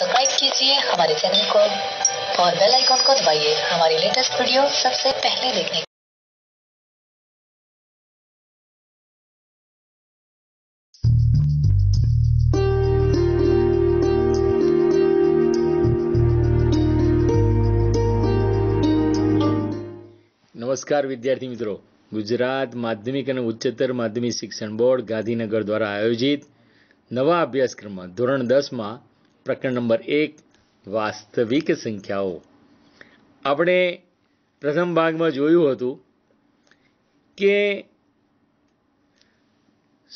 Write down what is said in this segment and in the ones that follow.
subscribe कीजिए हमारे channel को और बेल आइकॉन को दबाइए हमारी लेटेस्ट वीडियो सबसे पहले देखने નમસ્કાર વિદ્યાર્થી મિત્રો ગુજરાત માધ્યમિક અને ઉચ્ચતર માધ્યમિક શિક્ષણ બોર્ડ ગાંધીનગર દ્વારા આયોજિત નવા અભ્યાસક્રમમાં ધોરણ દસમાં પ્રકરણ નંબર એક વાસ્તવિક સંખ્યાઓ આપણે પ્રથમ ભાગમાં જોયું હતું કે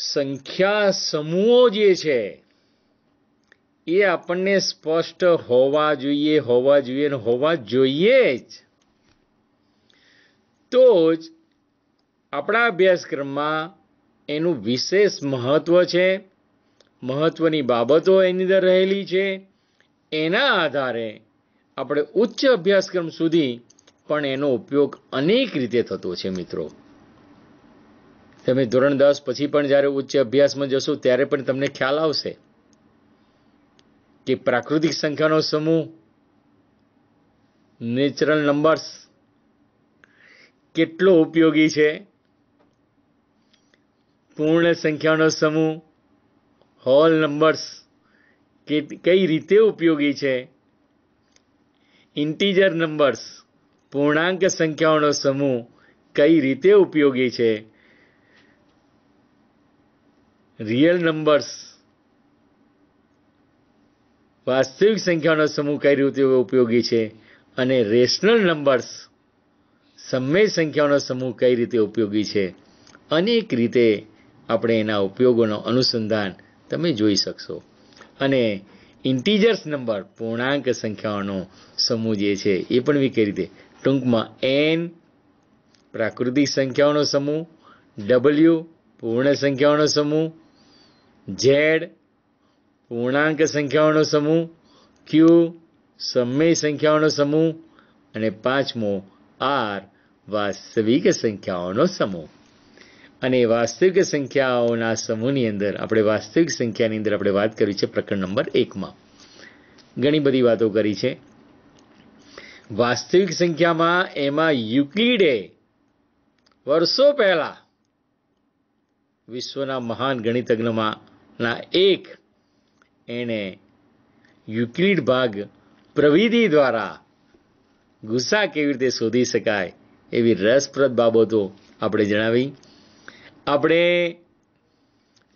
સંખ્યા સમૂહો જે છે એ આપણને સ્પષ્ટ હોવા જોઈએ હોવા જોઈએ અને હોવા જોઈએ જ તો જ આપણા અભ્યાસક્રમમાં એનું વિશેષ મહત્વ છે મહત્ત્વની બાબતો એની અંદર રહેલી છે એના આધારે આપણે ઉચ્ચ અભ્યાસક્રમ સુધી પણ એનો ઉપયોગ અનેક રીતે થતો છે મિત્રો તમે ધોરણ દસ પછી પણ જ્યારે ઉચ્ચ અભ્યાસમાં જશો ત્યારે પણ તમને ખ્યાલ આવશે કે પ્રાકૃતિક સંખ્યાનો સમૂહ નેચરલ નંબર્સ કેટલો ઉપયોગી છે પૂર્ણ સંખ્યાનો સમૂહ હોલ નંબર્સ કે કઈ રીતે ઉપયોગી છે ઇન્ટીજર નંબર્સ પૂર્ણાંક સંખ્યાઓનો સમૂહ કઈ રીતે ઉપયોગી છે રિયલ નંબર્સ વાસ્તવિક સંખ્યાનો સમૂહ કઈ રીતે ઉપયોગી છે અને રેશનલ નંબર્સ સમય સંખ્યાનો સમૂહ કઈ રીતે ઉપયોગી છે અનેક રીતે આપણે એના ઉપયોગોનો અનુસંધાન તમે જોઈ શકશો અને ઇન્ટીજર્સ નંબર પૂર્ણાંક સંખ્યાઓનો સમૂહ જે છે એ પણ વિકરી રીતે ટૂંકમાં એન પ્રાકૃતિક સંખ્યાઓનો સમૂહ ડબલ્યુ પૂર્ણ સંખ્યાઓનો સમૂહ ઝેડ પૂર્ણાંક સંખ્યાઓનો સમૂહ ક્યુ સમય સંખ્યાઓનો સમૂહ અને પાંચમો આર વાસ્તવિક સંખ્યાઓનો સમૂહ અને વાસ્તવિક સંખ્યાઓના સમૂહની અંદર આપણે વાસ્તવિક સંખ્યાની અંદર આપણે વાત કરી છે પ્રકરણ નંબર એકમાં ઘણી બધી વાતો કરી છે વાસ્તવિક સંખ્યામાં એમાં યુક્લિડે વર્ષો પહેલા વિશ્વના મહાન ગણિતજ્ઞમાંના એક એણે યુક્લિડ ભાગ પ્રવિધિ દ્વારા ગુસ્સા કેવી રીતે શોધી શકાય એવી રસપ્રદ બાબતો આપણે જણાવી આપણે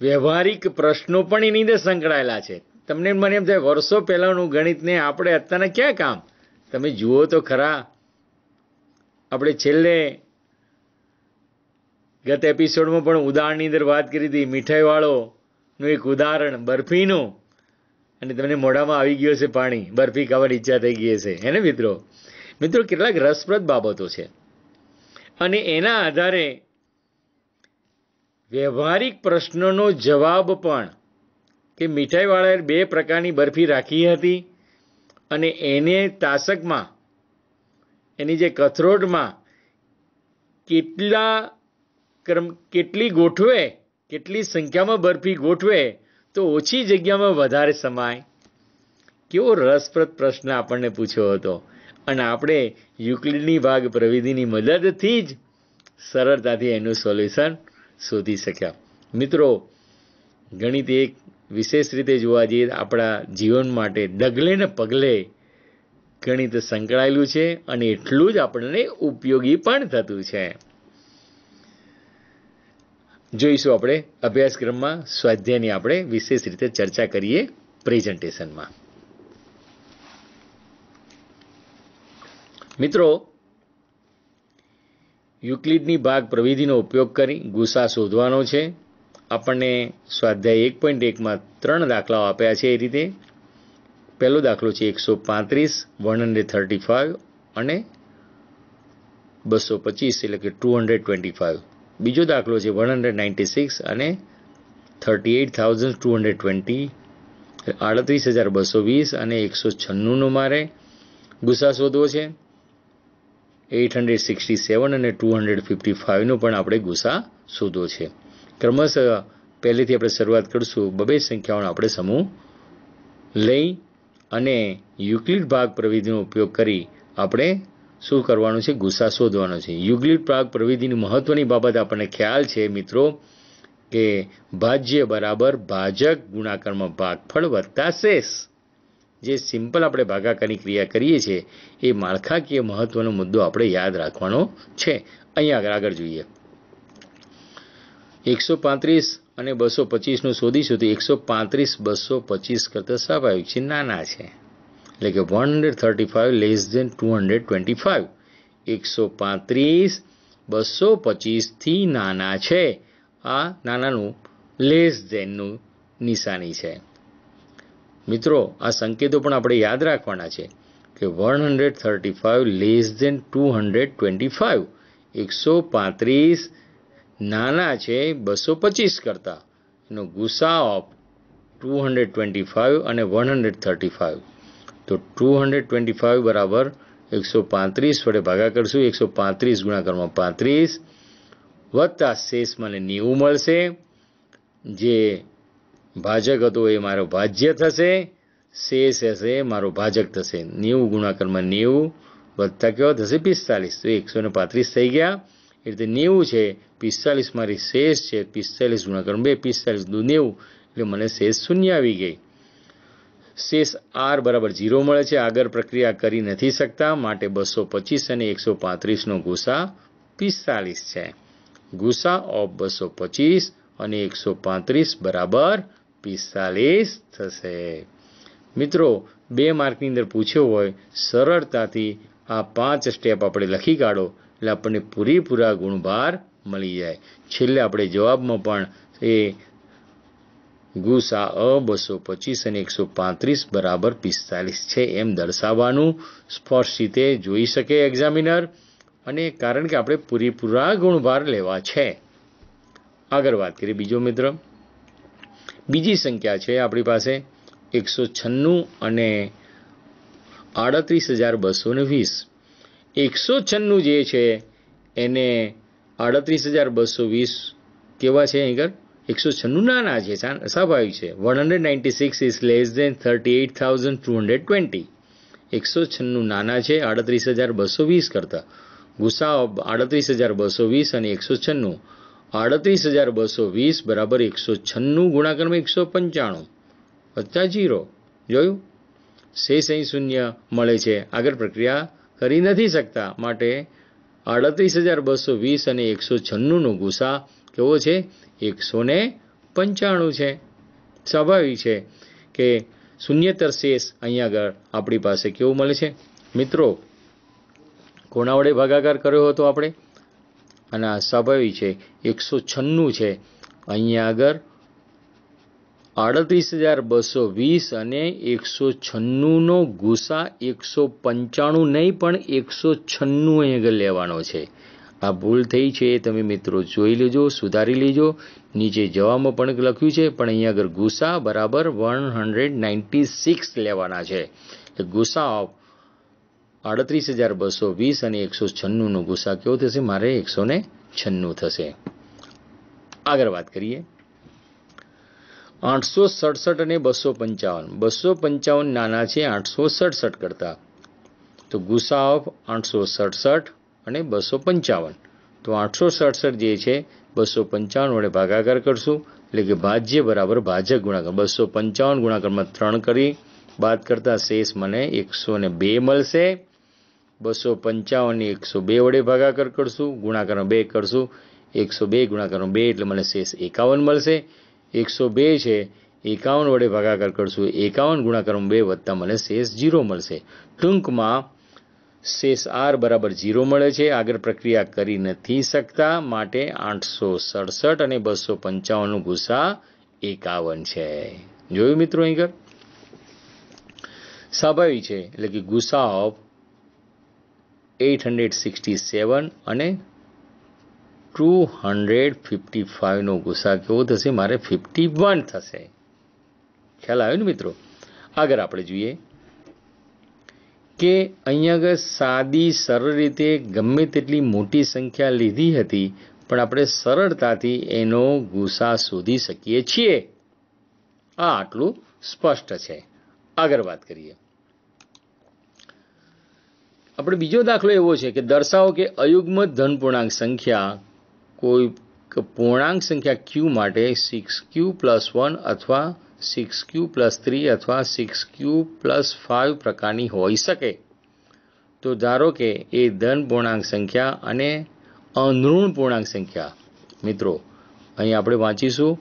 વ્યવહારિક પ્રશ્નો પણ એની અંદર સંકળાયેલા છે તમને મને એમ થાય વર્ષો પહેલાંનું ગણિતને આપણે અત્યારના ક્યાં કામ તમે જુઓ તો ખરા આપણે છેલ્લે ગત એપિસોડમાં પણ ઉદાહરણની અંદર વાત કરી હતી મીઠાઈવાળોનું એક ઉદાહરણ બરફીનું અને તમને મોઢામાં આવી ગયો છે પાણી બરફી ખાવાની ઈચ્છા થઈ ગઈ છે હે ને મિત્રો મિત્રો કેટલાક રસપ્રદ બાબતો છે અને એના આધારે વ્યવહારિક પ્રશ્નનો જવાબ પણ કે મીઠાઈવાળાએ બે પ્રકારની બરફી રાખી હતી અને એને તાસકમાં એની જે કથરોટમાં કેટલા ક્રમ કેટલી ગોઠવે કેટલી સંખ્યામાં બરફી ગોઠવે તો ઓછી જગ્યામાં વધારે સમાય કેવો રસપ્રદ પ્રશ્ન આપણને પૂછ્યો હતો અને આપણે યુક્લિડની ભાગ પ્રવિધિની મદદથી જ સરળતાથી એનું સોલ્યુશન શોધી શક્યા મિત્રો ગણિત એક વિશેષ રીતે જોવા જઈએ આપણા જીવન માટે ડગલે ને પગલે ગણિત સંકળાયેલું છે અને એટલું જ આપણને ઉપયોગી પણ થતું છે જોઈશું આપણે અભ્યાસક્રમમાં સ્વાધ્યાયની આપણે વિશેષ રીતે ચર્ચા કરીએ પ્રેઝન્ટેશનમાં મિત્રો યુક્લિડની ભાગ પ્રવિધિનો ઉપયોગ કરી ગુસા શોધવાનો છે આપણને સ્વાધ્યાય એક પોઈન્ટ એકમાં ત્રણ દાખલાઓ આપ્યા છે એ રીતે પહેલો દાખલો છે એકસો પાંત્રીસ વન હંડ્રેડ થર્ટી ફાઇવ અને બસો પચીસ એટલે કે ટુ હંડ્રેડ ટ્વેન્ટી ફાઇવ બીજો દાખલો છે વન હંડ્રેડ નાઇન્ટી સિક્સ અને thirty eight thousand two hundred twenty આડત્રીસ હજાર બસો વીસ અને એકસો છન્નુંનો મારે ગુસ્સા શોધવો છે એઇટ હંડ્રેડ સિક્સટી સેવન અને ટુ હંડ્રેડ ફિફ્ટી ફાઇવનો પણ આપણે ગુસા શોધો છે ક્રમશઃ પહેલેથી આપણે શરૂઆત કરીશું બબે સંખ્યાઓનો આપણે સમૂહ લઈ અને યુક્લિડ ભાગ પ્રવિધિનો ઉપયોગ કરી આપણે શું કરવાનું છે ગુસા શોધવાનો છે યુગ્લિડ ભાગ પ્રવિધિની મહત્ત્વની બાબત આપણને ખ્યાલ છે મિત્રો કે ભાજ્ય બરાબર ભાજક ગુણાકારમાં ભાગફળ વત્તા શેષ જે સિમ્પલ આપણે ભાગાકારની ક્રિયા કરીએ છીએ એ માળખાકીય મહત્વનો મુદ્દો આપણે યાદ રાખવાનો છે અહીંયા આગળ જોઈએ એકસો પાંત્રીસ અને બસો પચીસનું શોધીશું તો એકસો પાંત્રીસ બસો પચીસ કરતાં સ્વાભાવિક છે નાના છે એટલે કે one hundred thirty five less than two hundred twenty five એકસો પાંત્રીસ બસો પચીસથી નાના છે આ નાનાનું લેસ દેનનું નિશાની છે મિત્રો આ સંકેતો પણ આપણે યાદ રાખવાના છે કે one hundred thirty five less than two hundred twenty five એકસો પાંત્રીસ નાના છે બસો પચીસ કરતાં એનો ગુસા of two hundred twenty five અને વન હંડ્રેડ થર્ટી ફાઇવ તો ટુ હંડ્રેડ ટ્વેન્ટી ફાઇવ બરાબર એકસો પાંત્રીસ વડે ભાગા કરશું એકસો પાંત્રીસ ગુણાકારમાં પાંત્રીસ વત્તા શેષ મને નેવું મળશે જે ભાજક હતો એ મારો ભાજ્ય થશે શેષ હશે મારો ભાજક થશે નેવું ગુણાકારમાં નેવું વધતા કેવા થશે પિસ્તાલીસ તો એકસો ને પાંત્રીસ થઈ ગયા એ રીતે નેવું છે પિસ્તાલીસ મારી શેષ છે પિસ્તાલીસ ગુણાકાર બે પિસ્તાલીસ દુ નેવું એટલે મને શેષ શૂન્ય આવી ગઈ શેષ આર બરાબર ઝીરો મળે છે આગળ પ્રક્રિયા કરી નથી શકતા માટે બસો પચીસ અને એકસો પાંત્રીસનો ગુસા પિસ્તાલીસ છે ગુસા ઓફ બસો પચીસ અને એકસો પાંત્રીસ બરાબર પિસ્તાલીસ થશે મિત્રો બે માર્કની અંદર પૂછ્યો હોય સરળતાથી આ પાંચ સ્ટેપ આપણે લખી કાઢો એટલે આપણને પૂરેપૂરા ગુણભાર મળી જાય છેલ્લે આપણે જવાબમાં પણ એ ગુસા અ બસો પચીસ અને એકસો પાંત્રીસ બરાબર પિસ્તાલીસ છે એમ દર્શાવવાનું સ્પષ્ટ રીતે જોઈ શકે એક્ઝામિનર અને કારણ કે આપણે પૂરેપૂરા ગુણભાર લેવા છે આગળ વાત કરીએ બીજો મિત્ર બીજી સંખ્યા છે આપણી પાસે એકસો છન્નું અને આડત્રીસ હજાર બસો ને વીસ એકસો છન્નું જે છે એને આડત્રીસ હજાર બસો વીસ કેવા છે આગળ એકસો છન્નું નાના છે સ્વાભાવિક છે one hundred ninety six is less than thirty eight thousand two hundred twenty એકસો છન્નું નાના છે આડત્રીસ હજાર બસો વીસ કરતાં ગુસ્સા આડત્રીસ હજાર બસો વીસ અને એકસો છન્નું આડત્રીસ હજાર બસો વીસ બરાબર એકસો છન્નું ગુણાકારમાં એકસો પંચાણું વત્તા જીરો જોયું શેષ અહીં શૂન્ય મળે છે આગળ પ્રક્રિયા કરી નથી શકતા માટે આડત્રીસ હજાર બસો વીસ અને એકસો છન્નુંનો ગુસા કેવો છે એકસો ને પંચાણું છે સ્વાભાવિક છે કે શૂન્યતર શેષ અહીં આગળ આપણી પાસે કેવું મળે છે મિત્રો કોના વડે ભાગાકાર કર્યો હતો આપણે અને આ સ્વાભાવિક છે એકસો છન્નું છે અહીંયા આગળ આડત્રીસ હજાર બસો વીસ અને એકસો છન્નુંનો ગુસા એકસો પંચાણું નહીં પણ એકસો છન્નું અહીં આગળ લેવાનો છે આ ભૂલ થઈ છે એ તમે મિત્રો જોઈ લેજો સુધારી લેજો નીચે જવામાં પણ લખ્યું છે પણ અહીંયા આગળ ગુસા બરાબર વન હંડ્રેડ નાઇન્ટી સિક્સ લેવાના છે ગુસા ઓફ આડત્રીસ હજાર બસો વીસ અને એકસો છન્નુંનો ગુસા કેવો થશે મારે એકસો ને છન્નું થશે આગળ વાત કરીએ આઠસો સડસઠ અને બસો પંચાવન બસો પંચાવન નાના છે આઠસો સડસઠ કરતાં તો ગુસા ઓફ આઠસો સડસઠ અને બસો પંચાવન તો આઠસો સડસઠ જે છે બસો પંચાવન વડે ભાગાકાર કરશું એટલે કે ભાજ્ય બરાબર ભાજક ગુણાકાર બસો પંચાવન ગુણાકારમાં ત્રણ કરી બાદ કરતા શેષ મને એકસો ને બે મળશે બસો પંચાવનની એકસો બે વડે ભાગાકાર કરશું ગુણાકારનો બે કરશું એકસો બે ગુણાકારનો બે એટલે મને શેષ એકાવન મળશે એકસો બે છે એકાવન વડે ભાગાકાર કરશું એકાવન ગુણાકારમાં બે વત્તા મને શેષ ઝીરો મળશે ટૂંકમાં શેષ આર બરાબર જીરો મળે છે આગળ પ્રક્રિયા કરી નથી શકતા માટે આઠસો સડસઠ અને બસો પંચાવનનું ગુસા એકાવન છે જોયું મિત્રો અહીં સ્વાભાવિક છે એટલે કે ગુસા of eight hundred sixty seven અને ટુ હંડ્રેડ ફિફ્ટી ફાઇવનો ગુસ્સા કેવો થશે મારે ફિફ્ટી વન થશે ખ્યાલ આવ્યો ને મિત્રો આગળ આપણે જોઈએ કે અહીંયા આગળ સાદી સરળ રીતે ગમે તેટલી મોટી સંખ્યા લીધી હતી પણ આપણે સરળતાથી એનો ગુસા શોધી શકીએ છીએ આ આટલું સ્પષ્ટ છે આગળ વાત કરીએ આપણે બીજો દાખલો એવો છે કે દર્શાવો કે અયુગ્મ ધન પૂર્ણાંક સંખ્યા કોઈ પૂર્ણાંક સંખ્યા ક્યુ માટે સિક્સ ક્યુ પ્લસ વન અથવા સિક્સ ક્યુ પ્લસ થ્રી અથવા સિક્સ ક્યુ પ્લસ ફાઇવ પ્રકારની હોઈ શકે તો ધારો કે એ ધન પૂર્ણાંક સંખ્યા અને અનૃણ પૂર્ણાંક સંખ્યા મિત્રો અહીં આપણે વાંચીશું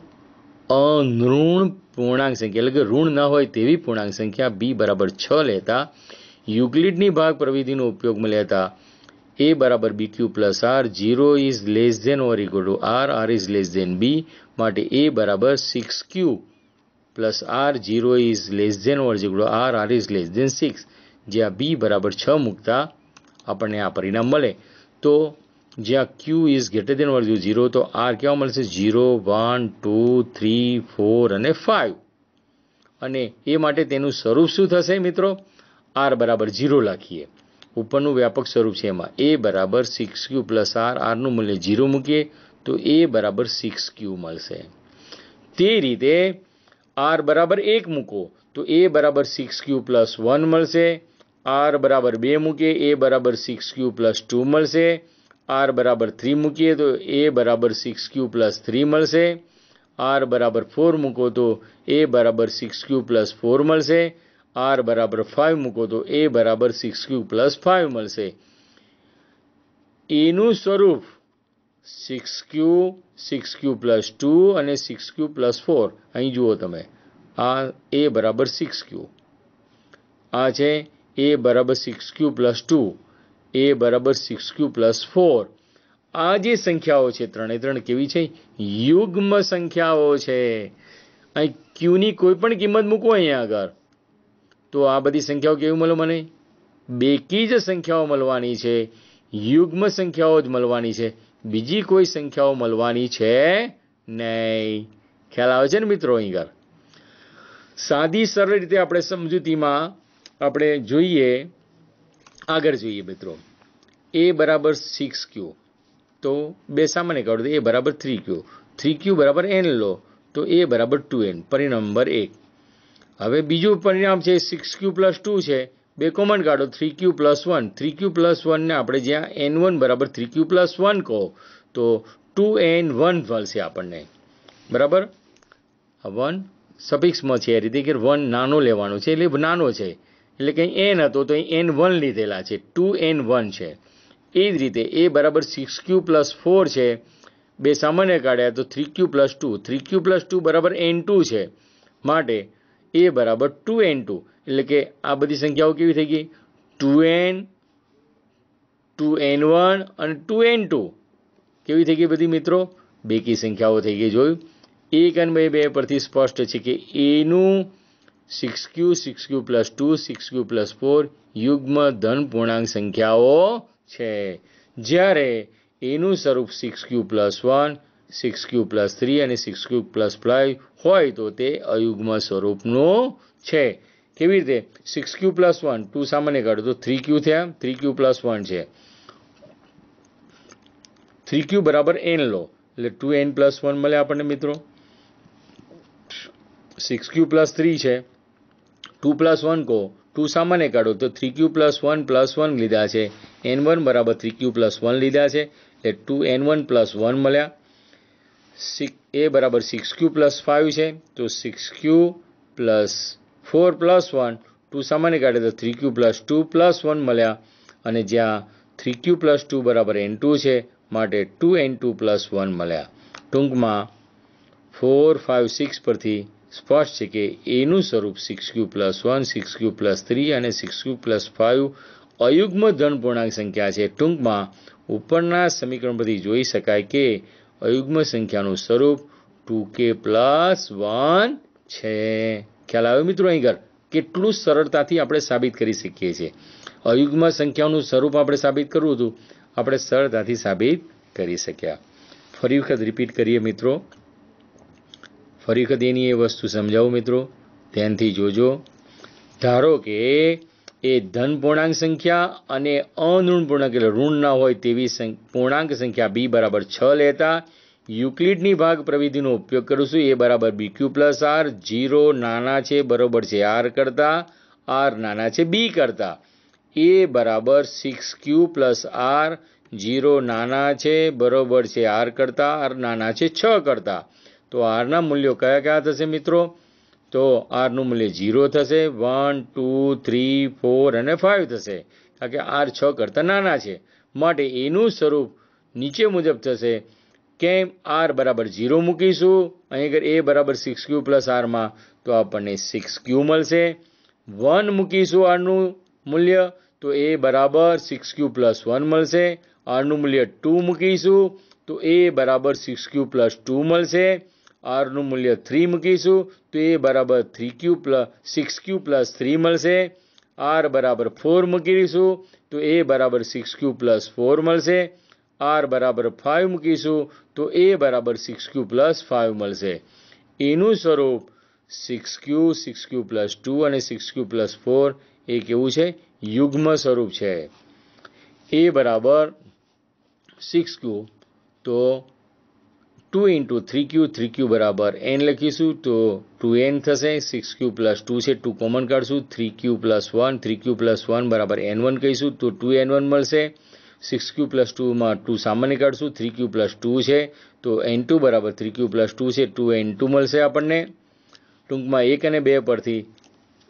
અનૃણ પૂર્ણાંક સંખ્યા એટલે કે ઋણ ન હોય તેવી પૂર્ણાંક સંખ્યા બી બરાબર છ લેતા યુક્લિડની ભાગ પ્રવિધિનો ઉપયોગમાં લેતા એ બરાબર B Q plus R zero is less than or equal to R R is less than B માટે એ બરાબર six Q plus R zero is less than or equal to R R is less than six જ્યાં B બરાબર છ મૂકતા આપણને આ પરિણામ મળે તો જ્યાં Q is greater than or zero તો આર કેવા મળશે zero one two three four અને ફાઇવ અને એ માટે તેનું સ્વરૂપ શું થશે મિત્રો આર બરાબર ઝીરો લખીએ ઉપરનું વ્યાપક સ્વરૂપ છે એમાં એ બરાબર સિક્સ ક્યુ પ્લસ આર આરનું મૂલ્ય ઝીરો મૂકીએ તો એ બરાબર સિક્સ ક્યુ મળશે તે રીતે આર બરાબર એક મૂકો તો એ બરાબર સિક્સ ક્યુ પ્લસ વન મળશે આર બરાબર બે મૂકીએ એ બરાબર સિક્સ ક્યુ પ્લસ ટુ મળશે આર બરાબર થ્રી મૂકીએ તો એ બરાબર સિક્સ ક્યુ પ્લસ થ્રી મળશે આર બરાબર ફોર મૂકો તો એ બરાબર સિક્સ ક્યુ પ્લસ ફોર મળશે આર બરાબર ફાઇવ મૂકો તો એ બરાબર સિક્સ ક્યુ પ્લસ ફાઇવ મળશે એનું સ્વરૂપ સિક્સ ક્યુ સિક્સ ક્યુ પ્લસ ટુ અને સિક્સ ક્યુ પ્લસ ફોર અહીં જુઓ તમે આ એ બરાબર સિક્સ ક્યુ આ છે એ બરાબર six Q plus two A બરાબર સિક્સ ક્યુ પ્લસ ફોર આ જે સંખ્યાઓ છે ત્રણે ત્રણ કેવી છે યુગ્મ સંખ્યાઓ છે અહીં ક્યુની કોઈ પણ કિંમત મૂકો અહીંયા આગળ તો આ બધી સંખ્યાઓ કેવી મળે મને બેકી જ સંખ્યાઓ મળવાની છે યુગ્મ સંખ્યાઓ જ મળવાની છે બીજી કોઈ સંખ્યાઓ મળવાની છે નહીં ખ્યાલ આવે છે ને મિત્રો અહીં સાદી સરળ રીતે આપણે સમજૂતીમાં આપણે જોઈએ આગળ જોઈએ મિત્રો એ બરાબર સિક્સ ક્યુ તો બે સામાન્ય કાઢો તો એ બરાબર થ્રી ક્યુ થ્રી ક્યુ બરાબર એન લો તો એ બરાબર ટુ એન પરિણામ નંબર એક હવે બીજું પરિણામ છે સિક્સ ક્યુ પ્લસ ટુ છે બે કોમન કાઢો three Q plus one three Q plus વનને આપણે જ્યાં એન વન બરાબર થ્રી ક્યુ પ્લસ વન કહો તો ટુ એન વન મળશે આપણને બરાબર વન સફિક્સમાં છે એ રીતે કે વન નાનો લેવાનો છે એટલે નાનો છે એટલે કંઈ એન હતો તો એન વન લીધેલા છે ટુ એન વન છે એ જ રીતે એ બરાબર સિક્સ ક્યુ પ્લસ ફોર છે બે સામાન્ય કાઢ્યા તો three Q plus two three Q plus two બરાબર એન ટુ છે માટે એ બરાબર ટુ એન ટુ એટલે કે આ બધી સંખ્યાઓ કેવી થઈ ગઈ two N two N one અને ટુ એન ટુ કેવી થઈ ગઈ બધી મિત્રો બેકી સંખ્યાઓ થઈ ગઈ જોયું એક અને બે બે પરથી સ્પષ્ટ છે કે એનું સિક્સ ક્યુ સિક્સ ક્યુ પ્લસ ટુ સિક્સ ક્યુ પ્લસ ફોર યુગ્મ ધન પૂર્ણાંક સંખ્યાઓ છે જ્યારે એનું સ્વરૂપ સિક્સ ક્યુ પ્લસ વન સિક્સ ક્યુ પ્લસ થ્રી અને સિક્સ ક્યુ પ્લસ ફાઈવ હોય તો તે અયુગ્મ સ્વરૂપનો છે કેવી રીતે સિક્સ ક્યુ પ્લસ વન ટુ સામાન્ય કાઢો તો થ્રી ક્યુ થયા થ્રી ક્યુ પ્લસ વન છે થ્રી ક્યુ બરાબર એન લો એટલે ટુ એન પ્લસ વન મળે આપણને મિત્રો સિક્સ ક્યુ પ્લસ થ્રી છે ટુ પ્લસ વન કહો ટુ સામાન્ય કાઢો તો three Q plus one plus one લીધા છે એન વન બરાબર થ્રી ક્યુ પ્લસ વન લીધા છે એટલે two N one plus one મળ્યા સિક્સ એ બરાબર સિક્સ ક્યુ પ્લસ ફાઇવ છે તો સિક્સ ક્યુ plus four plus one two સામાન્ય કાઢે તો three Q plus two plus one મળ્યા અને જ્યાં થ્રી ક્યુ પ્લસ ટુ બરાબર એન ટુ છે માટે two N two plus one મળ્યા ટૂંકમાં ફોર ફાઇવ સિક્સ પરથી સ્પષ્ટ છે કે એનું સ્વરૂપ સિક્સ ક્યુ પ્લસ વન સિક્સ ક્યુ પ્લસ થ્રી અને સિક્સ ક્યુ પ્લસ ફાઇવ અયુગ્મ ધન પૂર્ણાંક સંખ્યા છે ટૂંકમાં ઉપરના સમીકરણ પરથી જોઈ શકાય કે અયુગ્મ સંખ્યાનું સ્વરૂપ ટુ કે પ્લસ વન છે ખ્યાલ આવ્યો મિત્રો અહીં આગળ કેટલું સરળતાથી આપણે સાબિત કરી શકીએ છીએ અયુગ્મ સંખ્યાનું સ્વરૂપ આપણે સાબિત કરવું હતું આપણે સરળતાથી સાબિત કરી શક્યા ફરી વખત રિપીટ કરીએ મિત્રો ફરી વખત એની એ વસ્તુ સમજાવું મિત્રો ધ્યાનથી જોજો ધારો કે એ ધન પૂર્ણાંક સંખ્યા અને અનઋણ પૂર્ણાંક એટલે ઋણ ના હોય તેવી પૂર્ણાંક સંખ્યા બી બરાબર છ લેતા યુક્લિડની ભાગ પ્રવિધિનો ઉપયોગ કરું છું એ બરાબર B Q plus R zero નાના છે બરાબર છે આર કરતાં આર નાના છે બી કરતા એ બરાબર સિક્સ ક્યુ પ્લસ આર જીરો નાના છે બરાબર છે આર કરતા આર નાના છે છ કરતાં તો આરના મૂલ્યો કયા કયા થશે મિત્રો તો આરનું મૂલ્ય ઝીરો થશે વન ટુ થ્રી ફોર અને ફાઇવ થશે કારણ કે આર છ કરતાં નાના છે માટે એનું સ્વરૂપ નીચે મુજબ થશે કેમ આર બરાબર ઝીરો મૂકીશું અહીં આગળ એ બરાબર સિક્સ ક્યુ પ્લસ આરમાં તો આપણને સિક્સ ક્યુ મળશે વન મૂકીશું આરનું મૂલ્ય તો એ બરાબર સિક્સ ક્યુ પ્લસ વન મળશે આરનું મૂલ્ય ટુ મૂકીશું તો એ બરાબર સિક્સ ક્યુ પ્લસ ટુ મળશે આરનું મૂલ્ય થ્રી મૂકીશું તો એ બરાબર થ્રી ક્યુ પ્લસ સિક્સ ક્યુ પ્લસ થ્રી મળશે આર બરાબર ફોર મૂકીશું તો એ બરાબર સિક્સ ક્યુ પ્લસ ફોર મળશે આર બરાબર ફાઇવ મૂકીશું તો એ બરાબર સિક્સ ક્યુ પ્લસ ફાઇવ મળશે એનું સ્વરૂપ સિક્સ ક્યુ સિક્સ ક્યુ પ્લસ ટુ અને સિક્સ ક્યુ પ્લસ ફોર એ કેવું છે યુગ્મ સ્વરૂપ છે એ બરાબર સિક્સ ક્યુ તો two into three Q three Q બરાબર એન લખીશું તો ટુ એન થશે સિક્સ ક્યુ પ્લસ ટુ છે ટુ કોમન કાઢશું three Q plus one three Q plus one બરાબર એન વન કહીશું તો ટુ એન વન મળશે સિક્સ ક્યુ પ્લસ ટુમાં ટુ સામાન્ય કાઢશું થ્રી ક્યુ પ્લસ ટુ છે તો એન ટુ બરાબર થ્રી ક્યુ પ્લસ ટુ છે ટુ એન ટુ મળશે આપણને ટૂંકમાં એક અને બે પરથી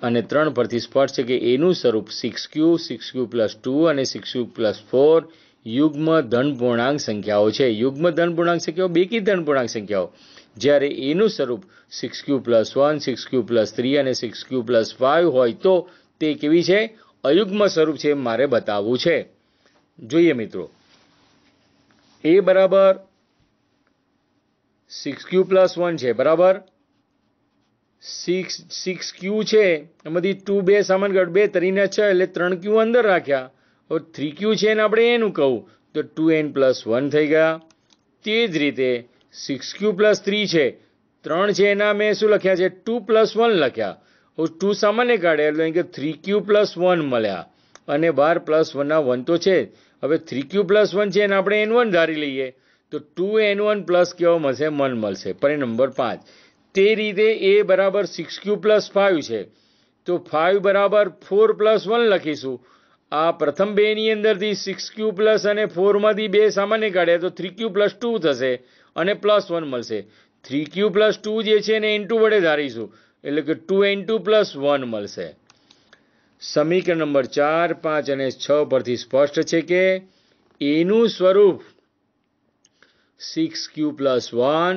અને ત્રણ પરથી સ્પષ્ટ છે કે એનું સ્વરૂપ સિક્સ ક્યુ સિક્સ ક્યુ પ્લસ ટુ અને સિક્સ ક્યુ પ્લસ ફોર યુગ્મ ધનપૂર્ણાંક સંખ્યાઓ છે યુગ્મ ધનપૂર્ણાંક સંખ્યાઓ બેકી ધનપૂર્ણાંક સંખ્યાઓ જ્યારે એનું સ્વરૂપ સિક્સ ક્યુ પ્લસ વન સિક્સ ક્યુ પ્લસ થ્રી અને સિક્સ ક્યુ પ્લસ ફાઇવ હોય તો તે કેવી છે અયુગ્મ સ્વરૂપ છે મારે બતાવવું છે જોઈએ મિત્રો એ બરાબર સિક્સ ક્યુ પ્લસ વન છે બરાબર સિક્સ સિક્સ ક્યુ છે એમાંથી ટુ બે સામાન ગઢ બે તરીને છ એટલે ત્રણ ક્યુ અંદર રાખ્યા હવે થ્રી ક્યુ છે ને આપણે એનું કહું તો ટુ એન પ્લસ વન થઈ ગયા તે જ રીતે સિક્સ ક્યુ પ્લસ થ્રી છે ત્રણ છે એના મેં શું લખ્યા છે ટુ પ્લસ વન લખ્યા હવે ટુ સામાન્ય કાઢે એટલે કે થ્રી ક્યુ પ્લસ વન મળ્યા અને બાર પ્લસ વનના વન તો છે હવે થ્રી ક્યુ પ્લસ વન છે ને આપણે એન વન ધારી લઈએ તો ટુ એન વન પ્લસ કેવો મળશે મન મળશે પર નંબર પાંચ તે રીતે એ બરાબર સિક્સ ક્યુ પ્લસ ફાઇવ છે તો ફાઇવ બરાબર ફોર પ્લસ વન લખીશું આ પ્રથમ બેની અંદરથી સિક્સ ક્યુ પ્લસ અને ફોરમાંથી બે સામાન્ય કાઢ્યા તો થ્રી ક્યુ પ્લસ ટુ થશે અને પ્લસ વન મળશે થ્રી ક્યુ પ્લસ ટુ જે છે એને એન ટુ વડે ધારીશું એટલે કે ટુ એન પ્લસ વન મળશે સમીકરણ નંબર ચાર પાંચ અને છ પરથી સ્પષ્ટ છે કે એનું સ્વરૂપ સિક્સ ક્યુ પ્લસ વન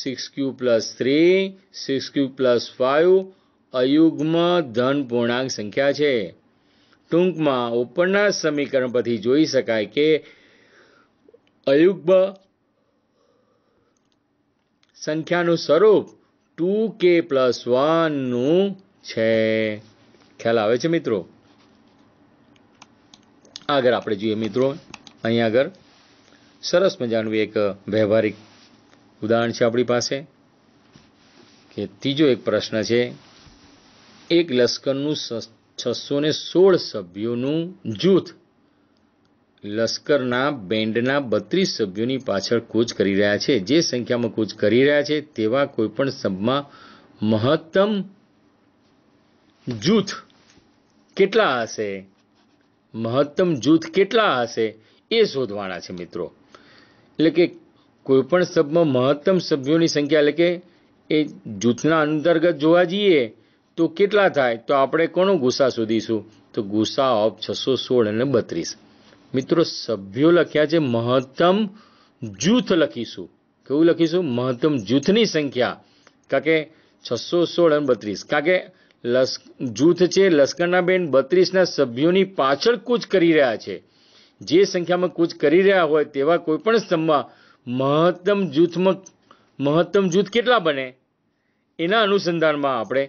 સિક્સ ક્યુ પ્લસ થ્રી સિક્સ ક્યુ પ્લસ ફાઇવ અયુગ્મ ધન પૂર્ણાંક સંખ્યા છે ટૂંકમાં ઉપરના સમીકરણ પરથી જોઈ શકાય કે અયુગ્મ સંખ્યાનું સ્વરૂપ ટુ કે પ્લસ વનનું છે ખ્યાલ આવે છે મિત્રો આગળ આપણે જોઈએ મિત્રો અહીંયા આગળ સરસ મજાનું એક વ્યવહારિક ઉદાહરણ છે આપણી પાસે કે ત્રીજો એક પ્રશ્ન છે એક લશ્કરનું છસો સોળ સભ્યોનું જૂથ લશ્કરના બેન્ડના બત્રીસ સભ્યોની પાછળ કૂચ કરી રહ્યા છે જે સંખ્યામાં કૂચ કરી રહ્યા છે તેવા કોઈપણ સંઘમાં મહત્તમ જૂથ કેટલા હશે મહત્તમ જૂથ કેટલા હશે એ શોધવાના છે મિત્રો એટલે કે કોઈપણ સબમાં મહત્તમ સભ્યોની સંખ્યા એટલે કે એ જૂથના અંતર્ગત જોવા જઈએ તો કેટલા થાય તો આપણે કોનો ગુસ્સા શોધીશું તો ગુસા ઓફ છસો સોળ અને બત્રીસ મિત્રો સભ્યો લખ્યા છે મહત્તમ જૂથ લખીશું કેવું લખીશું મહત્તમ જૂથની સંખ્યા કારણ કે છસો સોળ અને બત્રીસ કારણ કે લસ જૂથ છે લશ્કરના બેન બત્રીસના સભ્યોની પાછળ કૂચ કરી રહ્યા છે જે સંખ્યામાં કૂચ કરી રહ્યા હોય તેવા કોઈપણ સ્તંભમાં મહત્તમ જૂથમાં મહત્તમ જૂથ કેટલા બને એના અનુસંધાનમાં આપણે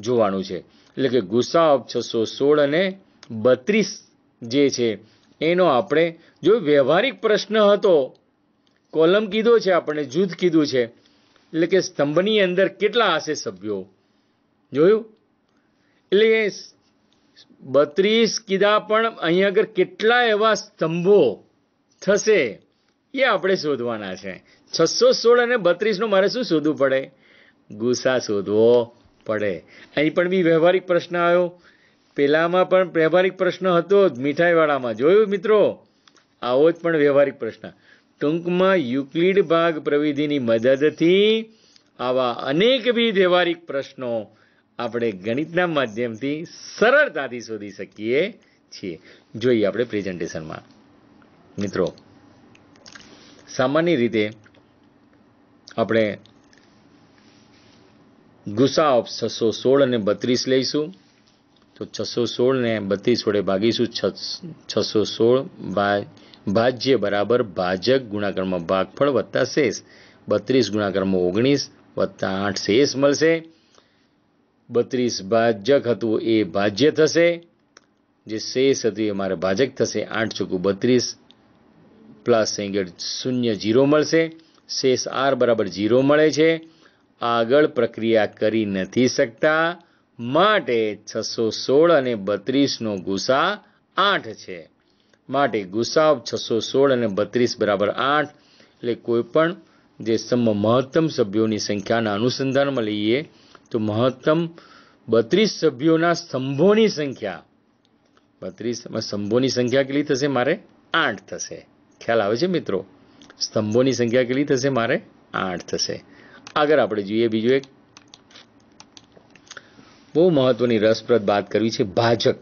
જોવાનું છે એટલે કે ગુસાઅબ છસો સોળ અને બત્રીસ જે છે એનો આપણે જો વ્યવહારિક પ્રશ્ન હતો કોલમ કીધો છે આપણે જૂથ કીધું છે એટલે કે સ્તંભની અંદર કેટલા હશે સભ્યો જોયું એટલે બત્રીસ કીધા પણ અહીંયા આગળ કેટલા એવા સ્તંભો થશે એ આપણે શોધવાના છે છસો સોળ અને બત્રીસનું મારે શું શોધવું પડે ગુસ્સા શોધવો પડે અહીં પણ બી વ્યવહારિક પ્રશ્ન આવ્યો પહેલાંમાં પણ વ્યવહારિક પ્રશ્ન હતો જ મીઠાઈવાળામાં જોયું મિત્રો આવો જ પણ વ્યવહારિક પ્રશ્ન ટૂંકમાં યુક્લિડ ભાગ પ્રવિધિની મદદથી આવા અનેક બી વ્યવહારિક પ્રશ્નો આપણે ગણિતના માધ્યમથી સરળતાથી શોધી શકીએ છીએ જોઈએ આપણે પ્રેઝન્ટેશનમાં મિત્રો સામાન્ય રીતે આપણે ગુસા ઓફ છસો સોળ અને બત્રીસ લઈશું તો છસો સોળને બત્રીસ વડે ભાગીશું છસો સોળ ભાજ્ય બરાબર ભાજક ગુણાકારમાં ભાગફળ વત્તા શેષ બત્રીસ ગુણાકારમાં ઓગણીસ વત્તા આઠ શેષ મળશે બત્રીસ ભાજક હતું એ ભાજ્ય થશે જે શેષ હતું એ મારે ભાજક થશે આઠ ચોખ્ખું બત્રીસ પ્લસ એંગેડ શૂન્ય જીરો મળશે શેષ આર બરાબર જીરો મળે છે આગળ પ્રક્રિયા કરી નથી શકતા માટે છસો સોળ અને બત્રીસનો ગુસા આઠ છે માટે ગુસા છસો સોળ અને બત્રીસ બરાબર આઠ એટલે કોઈપણ જે સમ મહત્તમ સભ્યોની સંખ્યાના અનુસંધાનમાં લઈએ તો મહત્તમ બત્રીસ સભ્યોના સ્તંભોની સંખ્યા બત્રીસમાં સ્તંભોની સંખ્યા કેટલી થશે મારે આઠ થશે ખ્યાલ આવે છે મિત્રો સ્તંભોની સંખ્યા કેટલી થશે મારે આઠ થશે આગળ આપણે જોઈએ બીજું એક બહુ મહત્વની રસપ્રદ વાત કરવી છે ભાજક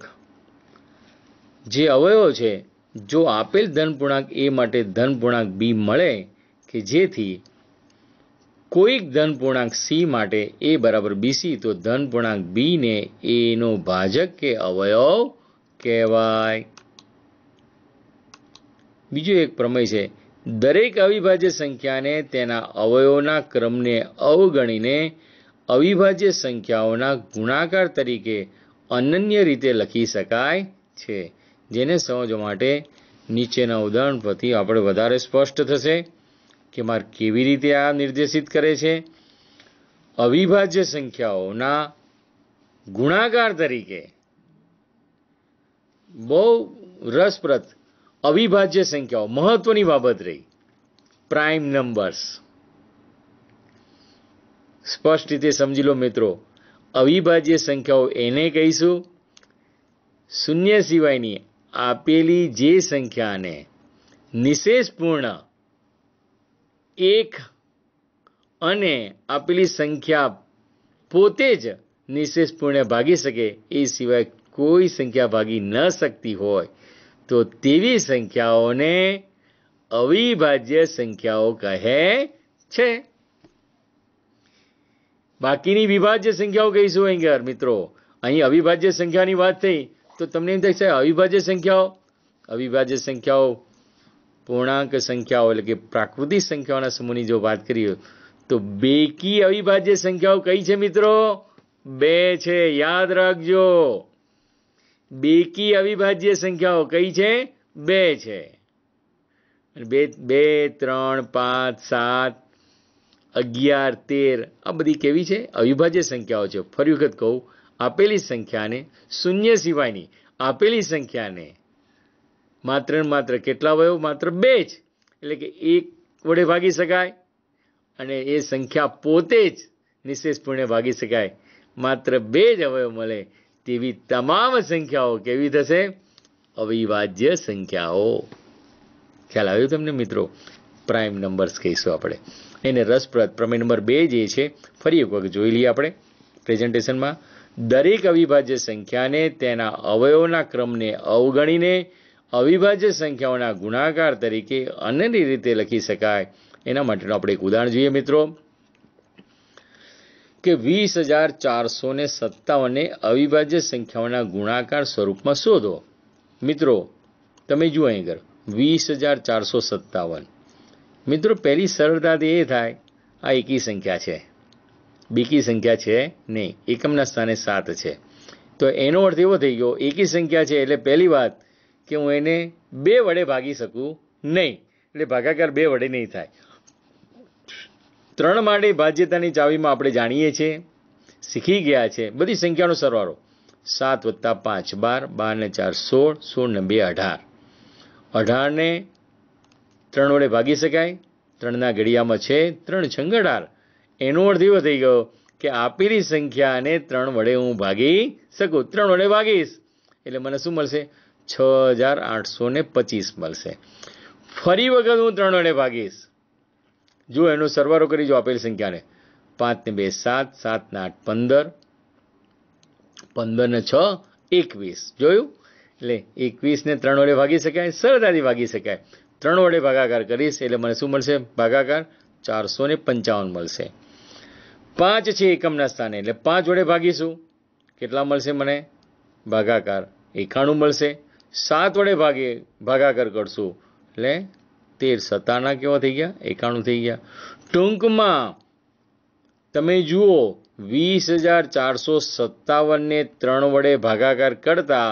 જે અવયવો છે જો આપેલ ધનપૂર્ણાંક એ માટે ધનપૂર્ણાંક બી મળે કે જેથી કોઈક ધનપૂર્ણાંક સી માટે એ બરાબર બીસી તો ધનપૂર્ણાંક પૂર્ણાંક બીને એનો ભાજક કે અવયવ કહેવાય બીજો એક પ્રમેય છે દરેક અવિભાજ્ય સંખ્યાને તેના અવયવોના ક્રમને અવગણીને અવિભાજ્ય સંખ્યાઓના ગુણાકાર તરીકે અનન્ય રીતે લખી શકાય છે જેને સમજવા માટે નીચેના ઉદાહરણ પરથી આપણે વધારે સ્પષ્ટ થશે કે માર કેવી રીતે આ નિર્દેશિત કરે છે અવિભાજ્ય સંખ્યાઓના ગુણાકાર તરીકે બહુ રસપ્રદ અવિભાજ્ય સંખ્યાઓ મહત્વની બાબત રહી પ્રાઇમ નંબર્સ સ્પષ્ટ રીતે સમજી લો મિત્રો અવિભાજ્ય સંખ્યાઓ એને કહીશું શૂન્ય સિવાયની આપેલી જે સંખ્યાને નિશેષપૂર્ણ એક અને આપેલી સંખ્યા પોતે જ નિશેષપૂર્ણ ભાગી શકે એ સિવાય કોઈ સંખ્યા ભાગી ન શકતી હોય તો તેવી સંખ્યાઓને અવિભાજ્ય સંખ્યાઓ કહે છે બાકીની વિભાજ્ય સંખ્યાઓ કહીશું અહીંયા મિત્રો અહીં અવિભાજ્ય સંખ્યાની વાત થઈ તો તમને એમ થશે અવિભાજ્ય સંખ્યાઓ અવિભાજ્ય સંખ્યાઓ પૂર્ણાંક સંખ્યાઓ એટલે કે પ્રાકૃતિક સંખ્યાઓના સમૂહની જો વાત કરીએ તો બે કી અવિભાજ્ય સંખ્યાઓ કઈ છે મિત્રો બે છે યાદ રાખજો બેકી અવિભાજ્ય સંખ્યાઓ કઈ છે બે છે બે બે ત્રણ પાંચ સાત અગિયાર તેર આ બધી કેવી છે અવિભાજ્ય સંખ્યાઓ છે ફરી વખત કહું આપેલી સંખ્યાને શૂન્ય સિવાયની આપેલી સંખ્યાને માત્ર ને માત્ર કેટલા વયો માત્ર બે જ એટલે કે એક વડે ભાગી શકાય અને એ સંખ્યા પોતે જ નિશેષપૂર્ણે ભાગી શકાય માત્ર બે જ અવયવ મળે તેવી તમામ સંખ્યાઓ કેવી થશે અવિભાજ્ય સંખ્યાઓ ખ્યાલ આવ્યો તમને મિત્રો પ્રાઇમ નંબર્સ કહીશું આપણે એને રસપ્રદ પ્રમેય નંબર બે જે છે ફરી એક વખત જોઈ લઈએ આપણે પ્રેઝન્ટેશનમાં દરેક અવિભાજ્ય સંખ્યાને તેના અવયવોના ક્રમને અવગણીને અવિભાજ્ય સંખ્યાઓના ગુણાકાર તરીકે અનન્ય રીતે લખી શકાય એના માટેનું આપણે એક ઉદાહરણ જોઈએ મિત્રો કે વીસ હજાર ચારસો ને સત્તાવનને અવિભાજ્ય સંખ્યાઓના ગુણાકાર સ્વરૂપમાં શોધો મિત્રો તમે જુઓ અહીં આગળ વીસ હજાર ચારસો સત્તાવન મિત્રો પહેલી સરળતાથી એ થાય આ એકી સંખ્યા છે બીકી સંખ્યા છે નહીં એકમના સ્થાને સાત છે તો એનો અર્થ એવો થઈ ગયો એકી સંખ્યા છે એટલે પહેલી વાત કે હું એને બે વડે ભાગી શકું નહીં એટલે ભાગાકાર બે વડે નહીં થાય ત્રણ માટે ભાજ્યતાની ચાવીમાં આપણે જાણીએ છીએ શીખી ગયા છે બધી સંખ્યાનો સરવાળો સાત વત્તા પાંચ બાર બારને ચાર સોળ સોળને બે અઢાર અઢારને ત્રણ વડે ભાગી શકાય ત્રણના ઘડિયામાં છે ત્રણ છંગ એનો અર્થ એવો થઈ ગયો કે આપેલી સંખ્યાને ત્રણ વડે હું ભાગી શકું ત્રણ વડે ભાગીશ એટલે મને શું મળશે છ હજાર આઠસો ને પચીસ મળશે ફરી વખત હું ત્રણ વડે ભાગીશ જો એનો સરવારો કરી જો આપેલી સંખ્યાને પાંચને બે સાત સાતને આઠ પંદર પંદરને છ એકવીસ જોયું એટલે એકવીસને ત્રણ વડે ભાગી શકાય સરળતાથી ભાગી શકાય ત્રણ વડે ભાગાકાર કરીશ એટલે મને શું મળશે ભાગાકાર ચારસો ને પંચાવન મળશે પાંચ છે એકમના સ્થાને એટલે પાંચ વડે ભાગીશું કેટલા મળશે મને ભાગાકાર એકાણું મળશે સાત વડે ભાગે ભાગાકાર કરશું એટલે તેર સત્તાના કેવા થઈ ગયા એકાણું થઈ ગયા ટૂંકમાં તમે જુઓ વીસ હજાર ચારસો સત્તાવનને ત્રણ વડે ભાગાકાર કરતા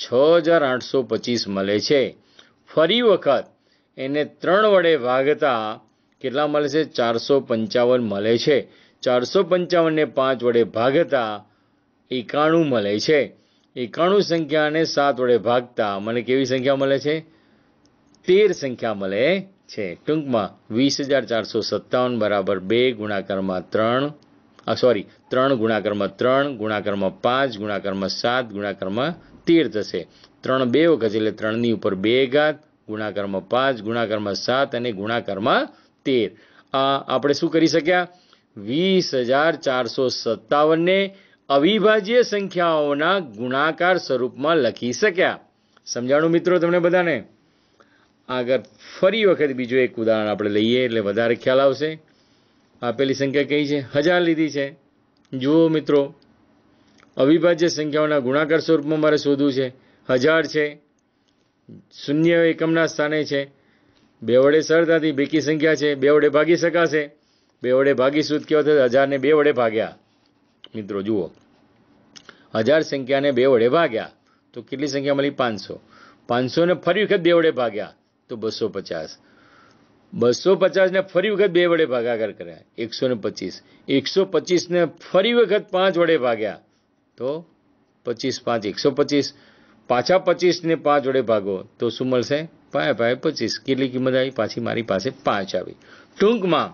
છ હજાર આઠસો પચીસ મળે છે ફરી વખત એને ત્રણ વડે ભાગતા કેટલા મળે છે ચારસો પંચાવન મળે છે ચારસો પંચાવનને પાંચ વડે ભાગતા એકાણું મળે છે એકાણું સંખ્યાને સાત વડે ભાગતા મને કેવી સંખ્યા મળે છે તેર સંખ્યા મળે છે ટૂંકમાં વીસ હજાર ચારસો સત્તાવન બરાબર બે ગુણાકારમાં ત્રણ સોરી ત્રણ ગુણાકારમાં ત્રણ ગુણાકારમાં પાંચ ગુણાકારમાં સાત ગુણાકારમાં તેર થશે ત્રણ બે વખત એટલે ત્રણની ઉપર બે ઘાત ગુણાકારમાં પાંચ ગુણાકારમાં સાત અને ગુણાકારમાં તેર આ આપણે શું કરી શક્યા વીસ હજાર ચારસો સત્તાવનને અવિભાજ્ય સંખ્યાઓના ગુણાકાર સ્વરૂપમાં લખી શક્યા સમજાણું મિત્રો તમને બધાને આગળ ફરી વખત બીજું એક ઉદાહરણ આપણે લઈએ એટલે વધારે ખ્યાલ આવશે આપેલી સંખ્યા કઈ છે હજાર લીધી છે જુઓ મિત્રો અવિભાજ્ય સંખ્યાઓના ગુણાકાર સ્વરૂપમાં મારે શોધવું છે હજાર છે શૂન્ય એકમના સ્થાને છે બે વડે સરળતાથી બેકી સંખ્યા છે બે વડે ભાગી શકાશે બે વડે ભાગી સુદ કેવા થશે હજારને બે વડે ભાગ્યા મિત્રો જુઓ હજાર સંખ્યાને બે વડે ભાગ્યા તો કેટલી સંખ્યા મળી પાંચસો પાંચસોને ફરી વખત બે વડે ભાગ્યા તો બસો પચાસ બસો પચાસને ફરી વખત બે વડે ભાગાકાર કર્યા એકસો ને પચીસ એકસો પચીસને ફરી વખત પાંચ વડે ભાગ્યા તો પચીસ પાંચ એકસો પચીસ પાછા પચીસને પાંચ વડે ભાગો તો શું મળશે પાય પાય પચીસ કેટલી કિંમત આવી પાછી મારી પાસે પાંચ આવી ટૂંકમાં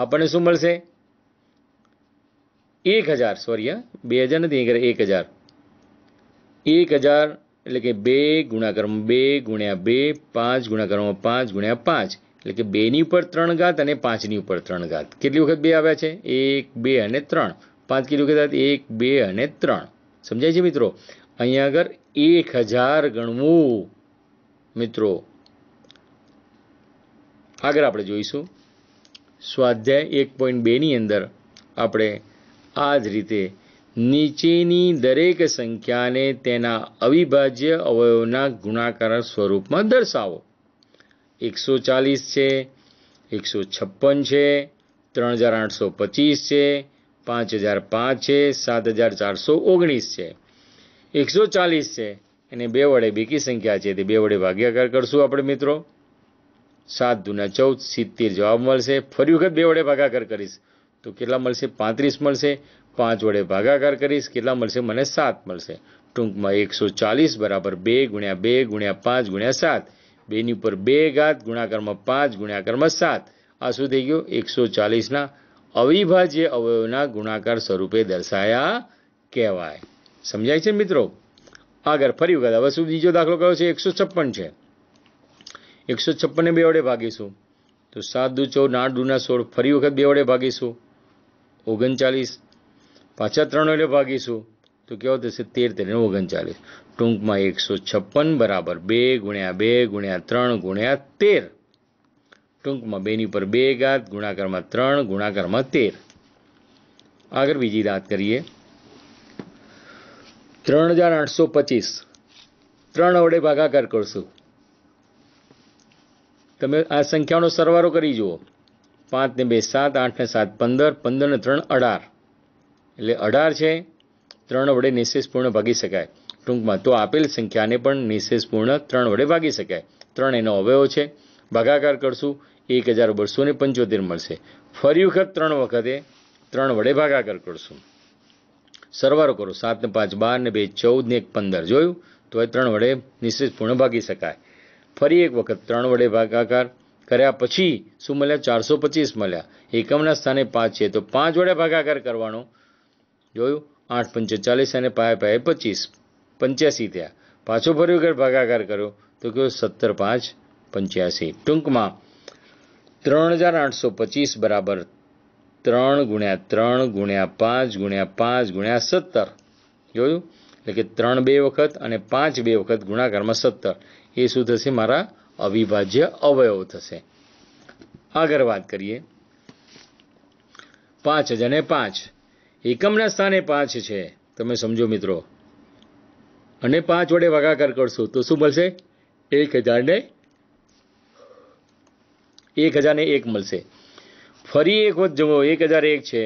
આપણને શું મળશે એક હજાર સોરી બે હજાર નથી એક હજાર એક હજાર એટલે કે બે ગુણાકારમાં બે ગુણ્યા બે પાંચ ગુણાકારમાં પાંચ ગુણ્યા પાંચ એટલે કે બેની ઉપર ત્રણ ઘાત અને પાંચની ઉપર ત્રણ ઘાત કેટલી વખત બે આવ્યા છે એક બે અને ત્રણ પાંચ કેટલી વખત એક બે અને ત્રણ સમજાય છે મિત્રો અહીંયા આગળ એક હજાર ગણવું મિત્રો આગળ આપણે જોઈશું સ્વાધ્યાય એક પોઈન્ટ બેની અંદર આપણે આ જ રીતે નીચેની દરેક સંખ્યાને તેના અવિભાજ્ય અવયવના ગુણાકાર સ્વરૂપમાં દર્શાવો એકસો ચાલીસ છે એકસો છપ્પન છે ત્રણ હજાર આઠસો પચીસ છે પાંચ હજાર પાંચ છે સાત હજાર ચારસો ઓગણીસ છે એકસો ચાલીસ છે અને બે વડે બીકી સંખ્યા છે તે બે વડે ભાગ્યાકાર કરશું આપણે મિત્રો સાત દુના ચૌદ સિત્તેર જવાબ મળશે ફરી વખત બે વડે ભાગાકાર કરીશ તો કેટલા મળશે પાંત્રીસ મળશે પાંચ વડે ભાગાકાર કરીશ કેટલા મળશે મને સાત મળશે ટૂંકમાં એકસો ચાલીસ બરાબર બે ગુણ્યા બે ગુણ્યા પાંચ ગુણ્યા સાત બેની ઉપર બે ઘાત ગુણાકારમાં પાંચ ગુણ્યાકારમાં સાત આ શું થઈ ગયું એકસો ચાલીસના અવિભાજ્ય અવયવના ગુણાકાર સ્વરૂપે દર્શાયા કહેવાય સમજાય છે મિત્રો આગળ ફરી વખત હવે શું બીજો દાખલો કયો છે એકસો છપ્પન છે એકસો છપ્પનને બે વડે ભાગીશું તો સાત દુ ચૌદ આઠ દુના સોળ ફરી વખત બે વડે ભાગીશું ઓગણચાલીસ પાછા ત્રણ વડે ભાગીશું તો કેવો થશે તેર તેર ઓગણચાલીસ ટૂંકમાં એકસો છપ્પન બરાબર બે ગુણ્યા બે ગુણ્યા ત્રણ ગુણ્યા તેર ટૂંકમાં બેની પર બે ઘાત ગુણાકારમાં ત્રણ ગુણાકારમાં તેર આગળ બીજી વાત કરીએ ત્રણ હજાર આઠસો પચીસ ત્રણ વડે ભાગાકાર કરશું તમે આ સંખ્યાનો સરવારો કરી જુઓ પાંચને બે સાત આઠને સાત પંદર પંદરને ત્રણ અઢાર એટલે અઢાર છે ત્રણ વડે નિશેષપૂર્ણ ભાગી શકાય ટૂંકમાં તો આપેલ સંખ્યાને પણ નિશેષપૂર્ણ ત્રણ વડે ભાગી શકાય ત્રણ એનો અવયવ છે ભાગાકાર કરશું એક હજાર બસો ને પંચોતેર મળશે ફરી વખત ત્રણ વખતે ત્રણ વડે ભાગાકાર કરશું સરવારો કરો સાતને પાંચ બાર ને બે ચૌદ ને એક પંદર જોયું તો એ ત્રણ વડે નિશેષપૂર્ણ ભાગી શકાય ફરી એક વખત ત્રણ વડે ભાગાકાર કર્યા પછી શું મળ્યા ચારસો પચીસ મળ્યા એકમના સ્થાને પાંચ છે તો પાંચ વડે ભાગાકાર કરવાનો જોયું આઠ પંચે ચાલીસ અને પાયે પાયે પચીસ પંચ્યાસી થયા પાછો ફરી વગર ભાગાકાર કર્યો તો કયો સત્તર પાંચ પંચ્યાસી ટૂંકમાં ત્રણ હજાર આઠસો પચીસ બરાબર ત્રણ ગુણ્યા ત્રણ ગુણ્યા પાંચ ગુણ્યા પાંચ ગુણ્યા સત્તર જોયું એટલે કે ત્રણ બે વખત અને પાંચ બે વખત ગુણાકારમાં સત્તર એ શું થશે મારા અવિભાજ્ય અવયવ થશે આગળ વાત કરીએ પાંચ હજાર ને પાંચ એકમના સ્થાને પાંચ છે તમે સમજો મિત્રો અને પાંચ વડે ભાગાકાર કરશો તો શું મળશે એક હજારને એક હજારને એક મળશે ફરી એક વખત જુઓ એક હજાર એક છે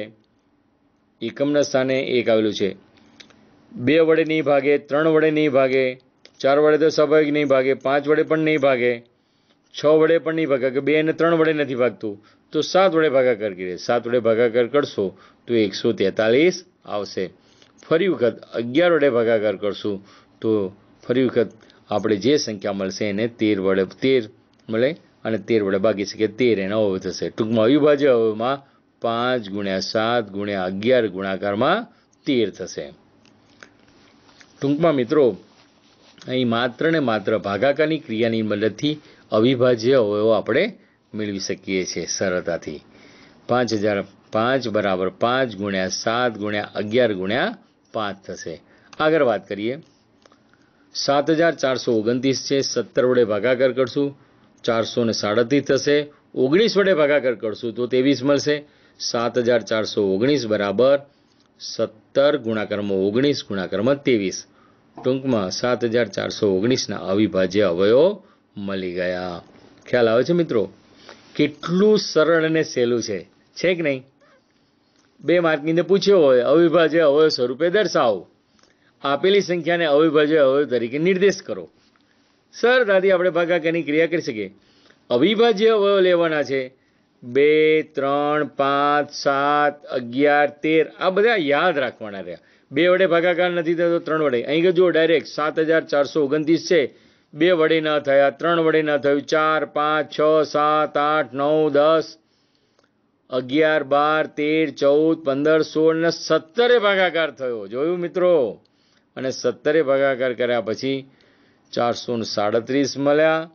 એકમના સ્થાને એક આવેલું છે બે વડે નહીં ભાગે ત્રણ વડે નહીં ભાગે ચાર વડે તો સ્વાભાવિક નહીં ભાગે પાંચ વડે પણ નહીં ભાગે છ વડે પણ નહીં ભાગે કે બે અને ત્રણ વડે નથી ભાગતું તો સાત વડે ભાગાકાર કરીએ સાત વડે ભાગાકાર કરશો તો એકસો તેતાલીસ આવશે ફરી વખત અગિયાર વડે ભાગાકાર કરશું તો ફરી વખત આપણે જે સંખ્યા મળશે એને તેર વડે તેર મળે અને તેર વડે ભાગી શકે તેર એના અવયવ થશે ટૂંકમાં અવિભાજ્ય અવયવમાં પાંચ ગુણ્યા સાત ગુણ્યા અગિયાર ગુણાકારમાં તેર થશે ટૂંકમાં મિત્રો અહીં માત્ર ને માત્ર ભાગાકારની ક્રિયાની મદદથી અવિભાજ્ય અવયવો આપણે મેળવી શકીએ છીએ સરળતાથી પાંચ હજાર પાંચ બરાબર પાંચ ગુણ્યા સાત ગુણ્યા અગિયાર ગુણ્યા પાંચ થશે આગળ વાત કરીએ સાત હજાર ચારસો ઓગણત્રીસ છે સત્તર વડે ભાગાકાર કરશું ચારસો ને સાડત્રીસ થશે ઓગણીસ વડે ભાગાકાર કરશું તો ત્રેવીસ મળશે સાત હજાર ચારસો ઓગણીસ બરાબર સત્તર ગુણાકારમાં ઓગણીસ ગુણાકારમાં ત્રેવીસ ટૂંકમાં સાત હજાર ચારસો ઓગણીસના અવિભાજ્ય અવયવો મળી ગયા ખ્યાલ આવે છે મિત્રો કેટલું સરળ અને સહેલું છે છે કે નહીં બે માર્કીને પૂછ્યો હોય અવિભાજ્ય અવયવ સ્વરૂપે દર્શાવો આપેલી સંખ્યાને અવિભાજ્ય અવયવ તરીકે નિર્દેશ કરો સર દાદી આપણે ભાગાકારની ક્રિયા કરી શકીએ અવિભાજ્ય અવયવ લેવાના છે બે ત્રણ પાંચ સાત અગિયાર તેર આ બધા યાદ રાખવાના રહ્યા બે વડે ભાગાકાર નથી થતો ત્રણ વડે અહીં જુઓ ડાયરેક્ટ સાત હજાર ચારસો ઓગણત્રીસ છે બે વડે ના થયા ત્રણ વડે ના થયું ચાર પાંચ છ સાત આઠ નવ દસ અગિયાર બાર તેર ચૌદ પંદર સોળ ને સત્તરે ભાગાકાર થયો જોયું મિત્રો અને સત્તરે ભાગાકાર કર્યા પછી ચારસો ને સાડત્રીસ મળ્યા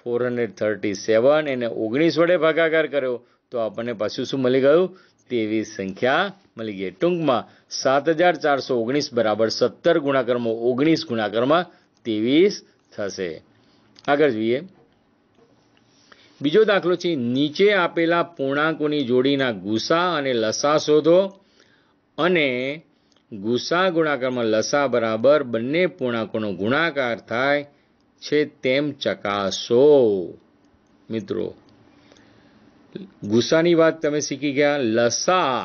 ફોર હંડ્રેડ થર્ટી સેવન એને ઓગણીસ વડે ભાગાકાર કર્યો તો આપણને પાછું શું મળી ગયું તેવી સંખ્યા મળી ગઈ ટૂંકમાં સાત હજાર ચારસો ઓગણીસ બરાબર સત્તર ગુણાકારમાં ઓગણીસ ગુણાકારમાં ત્રેવીસ થશે આગળ જોઈએ બીજો દાખલો છે નીચે આપેલા પૂર્ણાંકોની જોડીના ગુસા અને લસા શોધો અને ગુસા ગુણાકારમાં લસા બરાબર બંને પૂર્ણાંકોનો ગુણાકાર થાય છે તેમ ચકાસો મિત્રો ગુસાની વાત તમે શીખી ગયા લસા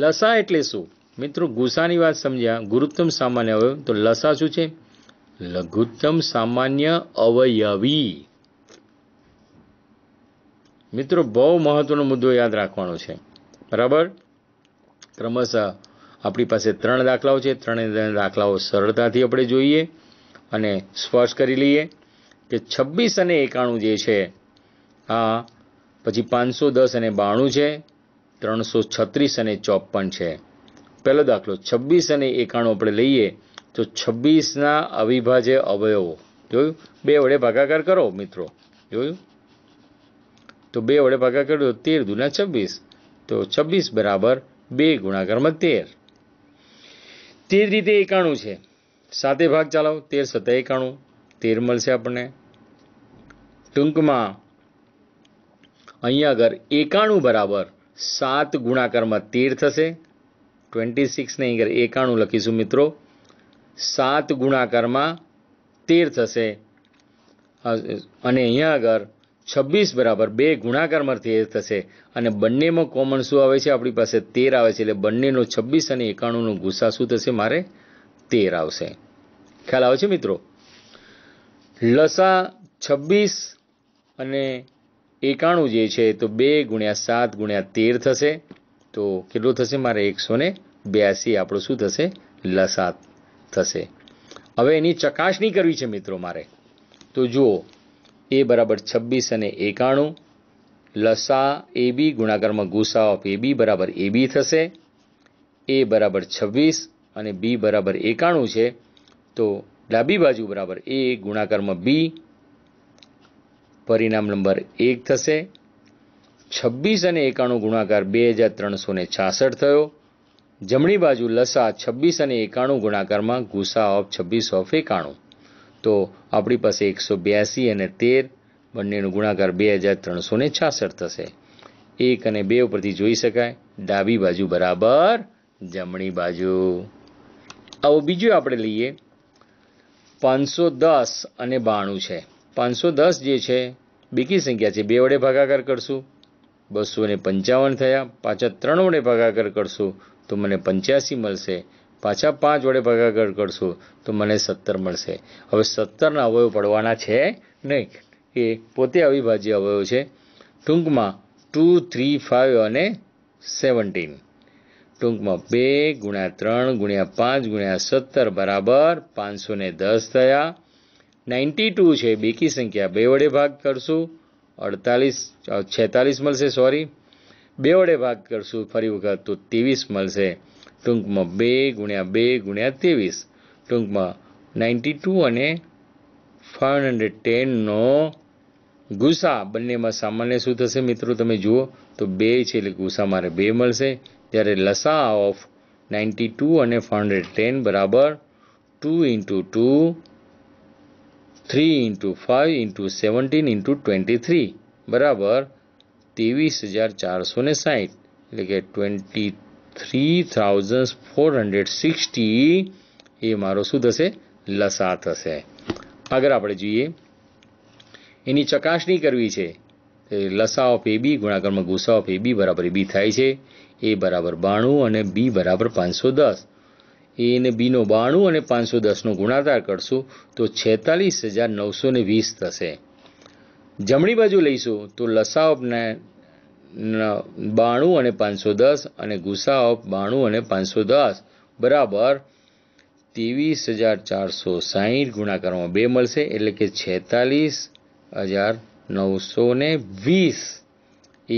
લસા એટલે શું મિત્રો ગુસાની વાત સમજ્યા ગુરુત્તમ સામાન્ય અવયવ તો લસા શું છે લઘુત્તમ સામાન્ય અવયવી મિત્રો બહુ મહત્વનો મુદ્દો યાદ રાખવાનો છે બરાબર ક્રમશઃ આપણી પાસે ત્રણ દાખલાઓ છે ત્રણેય દાખલાઓ સરળતાથી આપણે જોઈએ અને સ્પષ્ટ કરી લઈએ કે છવ્વીસ અને એકાણું જે છે આ પછી પાંચસો દસ અને બાણું છે ત્રણસો છત્રીસ અને ચોપન છે પહેલો દાખલો છવ્વીસ અને એકાણું આપણે લઈએ તો છવ્વીસના અવિભાજ્ય અવયવો જોયું બે વડે ભાગાકાર કરો મિત્રો જોયું તો બે વડે ભાગાકાર કરો તેર દુના છવ્વીસ તો છવ્વીસ બરાબર બે ગુણાકારમાં તેર તે જ રીતે એકાણું છે સાતે ભાગ ચલાવો તેર સત્તા એકાણું તેર મળશે આપણને ટૂંકમાં અહીંયા આગળ એકાણું બરાબર સાત ગુણાકારમાં તેર થશે ટ્વેન્ટી સિક્સ નહીં કરે એકાણું લખીશું મિત્રો સાત ગુણાકારમાં તેર થશે અને અહીંયા આગળ છવ્વીસ બરાબર બે ગુણાકારમાં તેર થશે અને બંનેમાં કોમન શું આવે છે આપણી પાસે તેર આવે છે એટલે બંનેનો છવ્વીસ અને એકાણુંનો ગુસ્સા શું થશે મારે તેર આવશે ખ્યાલ આવે છે મિત્રો લસા છવ્વીસ અને એકાણું જે છે તો બે ગુણ્યા સાત ગુણ્યા તેર થશે તો કેટલું થશે મારે એકસો ને બ્યાસી આપણું શું થશે લસાત થશે હવે એની ચકાસણી કરવી છે મિત્રો મારે તો જુઓ એ બરાબર છવ્વીસ અને એકાણું લસા એ બી ગુણાકારમાં ગુસા ઓફ એ બી બરાબર એ બી થશે એ બરાબર છવ્વીસ અને બી બરાબર એકાણું છે તો ડાબી બાજુ બરાબર એ ગુણાકારમાં બી પરિણામ નંબર એક થશે છવ્વીસ અને એકાણું ગુણાકાર બે હજાર ત્રણસો ને છાસઠ થયો જમણી બાજુ લસા છવ્વીસ અને એકાણું ગુણાકારમાં ગુસા ઓફ છવ્વીસ ઓફ એકાણું તો આપણી પાસે એકસો બ્યાસી અને તેર બંનેનો ગુણાકાર બે હજાર ત્રણસો ને છાસઠ થશે એક અને બે ઉપરથી જોઈ શકાય ડાબી બાજુ બરાબર જમણી બાજુ આવો બીજું આપણે લઈએ પાંચસો દસ અને બાણું છે પાંચસો દસ જે છે બેકી સંખ્યા છે બે વડે ભાગાકાર કરશું બસો ને પંચાવન થયા પાછા ત્રણ વડે ભાગાકાર કરશો તો મને પંચ્યાસી મળશે પાછા પાંચ વડે ભાગાકાર કરશો તો મને સત્તર મળશે હવે સત્તરના અવયવ પડવાના છે નહીં એ પોતે અવિભાજ્ય અવયવ છે ટૂંકમાં ટુ થ્રી ફાઇવ અને સેવન્ટીન ટૂંકમાં બે ગુણ્યા ત્રણ ગુણ્યા પાંચ ગુણ્યા સત્તર બરાબર પાંચસો ને દસ થયા નાઇન્ટી ટુ છે બેકી સંખ્યા બે વડે ભાગ કરશું અડતાલીસ છેતાલીસ મળશે સોરી બે વડે ભાગ કરશું ફરી વખત તો ત્રેવીસ મળશે ટૂંકમાં બે ગુણ્યા બે ગુણ્યા ત્રેવીસ ટૂંકમાં નાઇન્ટી ટુ અને ફાઇવ હંડ્રેડ ટેનનો ગુસા બંનેમાં સામાન્ય શું થશે મિત્રો તમે જુઓ તો બે છે એટલે ગુસા મારે બે મળશે જ્યારે લસા ઓફ નાઇન્ટી ટુ અને ફાઇવ હંડ્રેડ ટેન બરાબર two into two three into five into seventeen into twenty three બરાબર ત્રેવીસ હજાર ચારસો ને સાહીઠ એટલે કે twenty three thousand four hundred sixty એ મારો શું થશે લસા થશે આગળ આપણે જોઈએ એની ચકાસણી કરવી છે લસા ઓફ એ બી ગુણાકારમાં ગુસા ઓફ એ બી બરાબર બી થાય છે એ બરાબર બાણું અને બી બરાબર પાંચસો દસ એ અને બીનો બાણું અને પાંચસો દસનો ગુણાકાર કરશું તો છેતાલીસ હજાર નવસો ને વીસ થશે જમણી બાજુ લઈશું તો લસા બાણું અને પાંચસો દસ અને ગુસા ઓફ બાણું અને પાંચસો દસ બરાબર ત્રેવીસ હજાર ચારસો સાહીઠ ગુણાકારમાં બે મળશે એટલે કે છેતાલીસ હજાર નવસો વીસ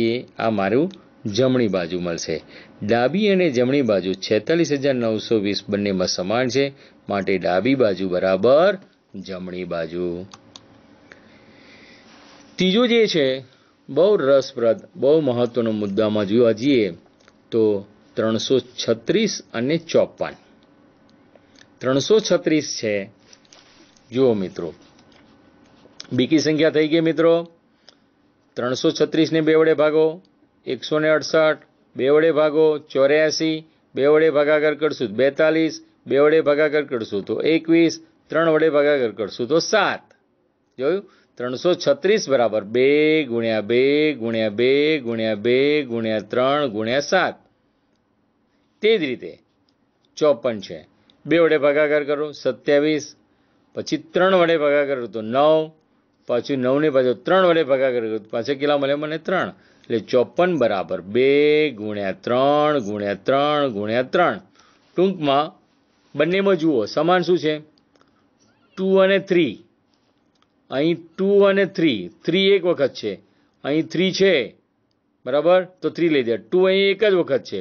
એ આ મારું જમણી બાજુ મળશે ડાબી અને જમણી બાજુ છેતાલીસ હજાર નવસો વીસ બંનેમાં સમાન છે માટે ડાબી બાજુ બરાબર જમણી બાજુ ત્રીજો જે છે બહુ રસપ્રદ બહુ મહત્વનો મુદ્દામાં જોવા જઈએ તો ત્રણસો છત્રીસ અને ચોપન ત્રણસો છત્રીસ છે જુઓ મિત્રો બીકી સંખ્યા થઈ ગઈ મિત્રો ત્રણસો છત્રીસને બે વડે ભાગો એકસો ને અડસઠ બે વડે ભાગો ચોર્યાસી બે વડે ભાગાકાર કરશું બેતાલીસ બે વડે ભાગાકાર કરશું તો એકવીસ ત્રણ વડે ભાગાકાર કરશું તો સાત જોયું ત્રણસો છત્રીસ બરાબર બે ગુણ્યા બે ગુણ્યા બે ગુણ્યા બે ગુણ્યા ત્રણ ગુણ્યા સાત તે જ રીતે ચોપન છે બે વડે ભાગાકાર કરો સત્યાવીસ પછી ત્રણ વડે ભાગાકાર કરો તો નવ પાછું નવની પાછો ત્રણ વડે ભાગાકાર કરો પાછા કેટલા મળે મને ત્રણ એટલે ચોપન બરાબર બે ગુણ્યા ત્રણ ગુણ્યા ત્રણ ગુણ્યા ત્રણ ટૂંકમાં બંનેમાં જુઓ સમાન શું છે ટુ અને થ્રી અહીં ટુ અને થ્રી થ્રી એક વખત છે અહીં થ્રી છે બરાબર તો થ્રી લઈ દે ટુ અહીં એક જ વખત છે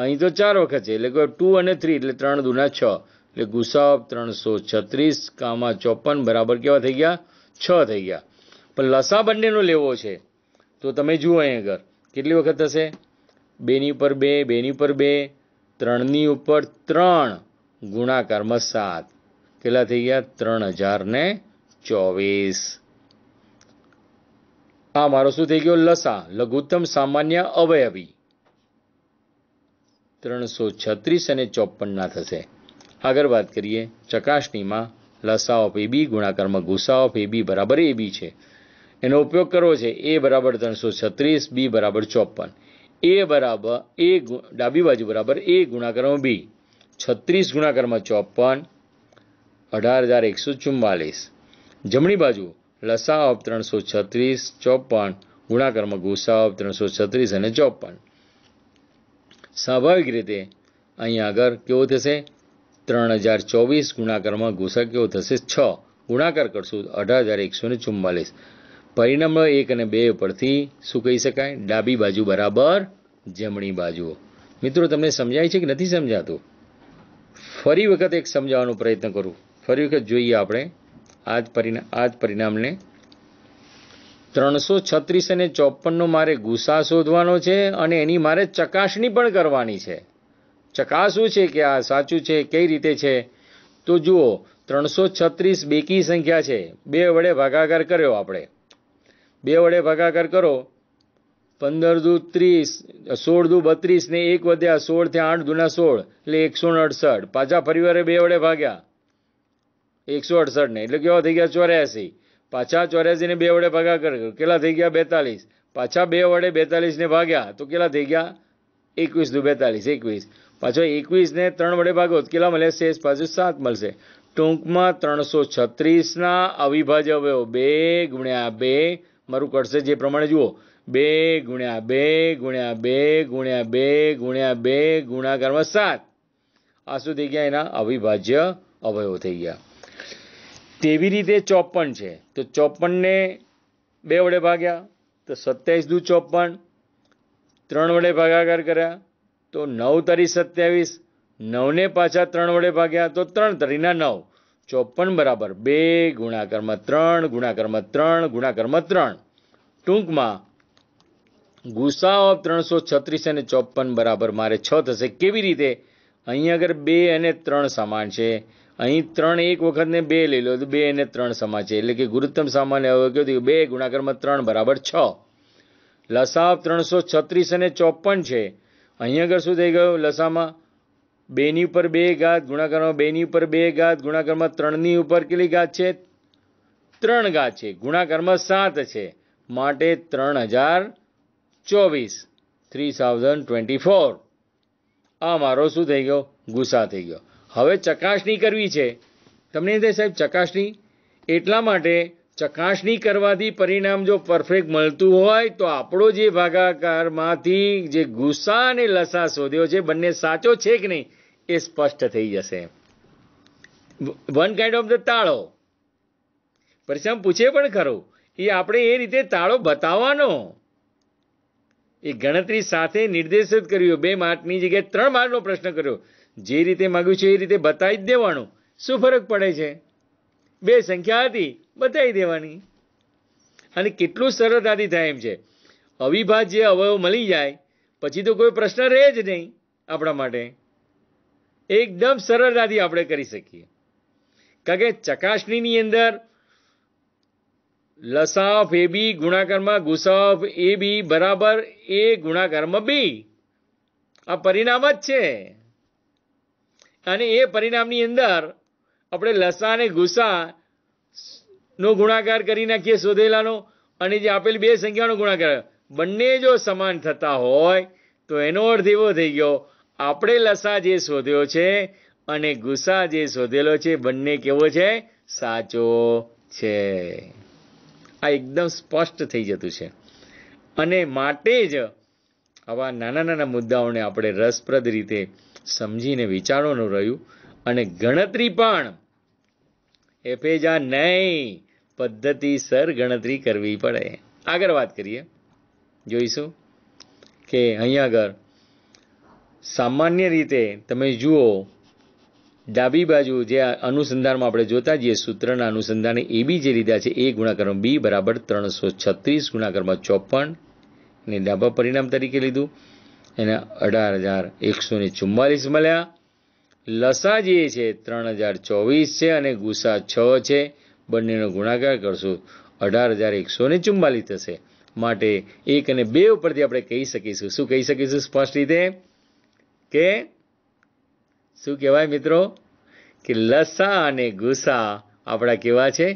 અહીં તો ચાર વખત છે એટલે ટુ અને થ્રી એટલે ત્રણ દુના છ એટલે ગુસાબ ત્રણસો છત્રીસ કામાં ચોપન બરાબર કેવા થઈ ગયા છ થઈ ગયા પણ લસા બંનેનો લેવો છે તો તમે જુઓ અહીં આગળ કેટલી વખત થશે બેની ઉપર બે બેની ઉપર બે ત્રણની ઉપર ત્રણ ગુણાકારમાં સાત કેટલા થઈ ગયા ત્રણ હજાર ને ચોવીસ આ મારો શું થઈ ગયો લસા લઘુત્તમ સામાન્ય અવયવી ત્રણસો છત્રીસ અને ચોપનના થશે આગળ વાત કરીએ ચકાસણીમાં લસા ઓફ એબી ગુણાકારમાં ગુસા ઓફ એબી બરાબર એ બી છે એનો ઉપયોગ કરવો છે એ બરાબર ત્રણસો છત્રીસ બી બરાબર ચોપન એ બરાબર એ ડાબી બાજુ બરાબર એ ગુણાકારમાં બી છત્રીસ ગુણાકારમાં ચોપન અઢાર હજાર એકસો ચુમ્માલીસ જમણી બાજુ લસા ઓફ ત્રણસો છત્રીસ ચોપન ગુણાકારમાં ગુસા ઓફ ત્રણસો છત્રીસ અને ચોપન સ્વાભાવિક રીતે અહીંયા આગળ કેવો થશે ત્રણ હજાર ચોવીસ ગુણાકારમાં ગુસા કેવો થશે છ ગુણાકાર કરશું અઢાર હજાર એકસો ને ચુમ્માલીસ પરિણામ એક અને બે પરથી શું કહી શકાય ડાબી બાજુ બરાબર જમણી બાજુ મિત્રો તમને સમજાય છે કે નથી સમજાતું ફરી વખત એક સમજાવવાનો પ્રયત્ન કરું ફરી વખત જોઈએ આપણે આ જ પરિણામ આ જ પરિણામને ત્રણસો છત્રીસ અને ચોપનનો મારે ગુસ્સા શોધવાનો છે અને એની મારે ચકાસણી પણ કરવાની છે ચકાસવું છે કે આ સાચું છે કઈ રીતે છે તો જુઓ ત્રણસો છત્રીસ બેકી સંખ્યા છે બે વડે ભાગાકાર કર્યો આપણે બે વડે ભાગાકાર કરો પંદર દુ ત્રીસ સોળ દુ બત્રીસ ને એક વધ્યા સોળ થી આઠ દુના સોળ એટલે એકસો ને અડસઠ પાછા ફરીવારે બે વડે ભાગ્યા એકસો અડસઠ ને એટલે કેવા થઈ ગયા ચોર્યાસી પાછા ચોર્યાસી ને બે વડે ભાગાકાર કર્યો કેટલા થઈ ગયા બેતાલીસ પાછા બે વડે બેતાલીસને ભાગ્યા તો કેટલા થઈ ગયા એકવીસ દુ બેતાલીસ એકવીસ પાછો એકવીસને ત્રણ વડે ભાગો તો કેટલા મળે શેષ પાછું સાત મળશે ટૂંકમાં ત્રણસો છત્રીસના અવિભાજ્ય અવયવો બે ગુણ્યા બે મારું કરશે જે પ્રમાણે જુઓ બે ગુણ્યા બે ગુણ્યા બે ગુણ્યા બે ગુણ્યા બે ગુણાકારમાં સાત આ શું થઈ ગયા એના અવિભાજ્ય અવયવો થઈ ગયા તેવી રીતે ચોપન છે તો ચોપનને બે વડે ભાગ્યા તો સત્યાવીસ દુ ચોપન ત્રણ વડે ભાગાકાર કર્યા તો નવ તરી સત્યાવીસ નવને પાછા ત્રણ વડે ભાગ્યા તો ત્રણ તરીના નવ ચોપન બરાબર બે ગુણાકારમાં ત્રણ ગુણાકારમાં ત્રણ ગુણાકારમાં ત્રણ ટૂંકમાં ગુસા ઓફ ત્રણસો છત્રીસ અને ચોપન બરાબર મારે છ થશે કેવી રીતે અહીં આગળ બે અને ત્રણ સમાન છે અહીં ત્રણ એક વખતને બે લઈ લો તો બે અને ત્રણ સમાન છે એટલે કે ગુરુત્તમ સામાન્ય હવે કહ્યું બે ગુણાકારમાં ત્રણ બરાબર છ લસાવ ત્રણસો છત્રીસ અને ચોપન છે અહીં આગળ શું થઈ ગયું લસામાં બેની ઉપર બે ઘાત ગુણાકારમાં બેની ઉપર બે ઘાત ગુણાકારમાં ત્રણની ઉપર કેટલી ઘાત છે ત્રણ ઘાત છે ગુણાકારમાં સાત છે માટે ત્રણ હજાર ચોવીસ થ્રી થાઉઝન્ડ ટ્વેન્ટી ફોર આ મારો શું થઈ ગયો ગુસ્સા થઈ ગયો હવે ચકાસણી કરવી છે તમને તે સાહેબ ચકાસણી એટલા માટે ચકાસણી કરવાથી પરિણામ જો પરફેક્ટ મળતું હોય તો આપણો જે ભાગાકારમાંથી જે ગુસ્સા અને લસા શોધ્યો છે બંને સાચો છે કે નહીં એ સ્પષ્ટ થઈ જશે વન કાઇન્ડ ઓફ ધ તાળો પરિશ્રમ પૂછે પણ ખરો એ આપણે એ રીતે તાળો બતાવવાનો એ ગણતરી સાથે નિર્દેશિત કર્યો બે માર્કની જગ્યાએ ત્રણ માર્કનો પ્રશ્ન કર્યો જે રીતે માગ્યું છે એ રીતે બતાવી જ દેવાનું શું ફરક પડે છે બે સંખ્યા હતી બતાવી દેવાની અને કેટલું સરળતાથી થાય એમ છે અવિભાજ્ય અવયવ મળી જાય પછી તો કોઈ પ્રશ્ન રહે જ નહીં આપણા માટે એકદમ સરળતાથી આપણે કરી શકીએ કારણ કે ચકાસણીની અંદર લસાફ એ બી ગુણાકારમાં ગુસાફ એ બી બરાબર એ ગુણાકારમાં બી આ પરિણામ જ છે અને એ પરિણામની અંદર આપણે લસા અને ગુસા નો ગુણાકાર કરી નાખીએ શોધેલાનો અને જે આપેલ બે સંખ્યાનો ગુણાકાર બંને જો સમાન થતા હોય તો એનો અર્થ એવો થઈ ગયો આપણે લસા જે શોધ્યો છે અને ગુસા જે શોધેલો છે બંને કેવો છે સાચો છે આ એકદમ સ્પષ્ટ થઈ જતું છે અને માટે જ આવા નાના નાના મુદ્દાઓને આપણે રસપ્રદ રીતે સમજીને વિચારવાનું રહ્યું અને ગણતરી પણ એ પેજા નહીં પદ્ધતિસર ગણતરી કરવી પડે આગળ વાત કરીએ જોઈશું કે અહીંયા આગળ સામાન્ય રીતે તમે જુઓ ડાબી બાજુ જે અનુસંધાનમાં આપણે જોતા જઈએ સૂત્રના અનુસંધાને એ બી જે લીધા છે એ ગુણાકારમાં બી બરાબર ત્રણસો છત્રીસ ગુણાકારમાં ચોપન ને ડાબા પરિણામ તરીકે લીધું એને અઢાર હજાર એકસો ને ચુમ્માલીસ મળ્યા લસા જે છે ત્રણ હજાર ચોવીસ છે અને ગુસા છ છે બંનેનો ગુણાકાર કરશું અઢાર હજાર એકસો ને ચુમ્માલીસ થશે માટે એક અને બે ઉપરથી આપણે કહી શકીશું શું કહી શકીશું સ્પષ્ટ રીતે કે શું કહેવાય મિત્રો કે લસા અને ગુસા આપણા કેવા છે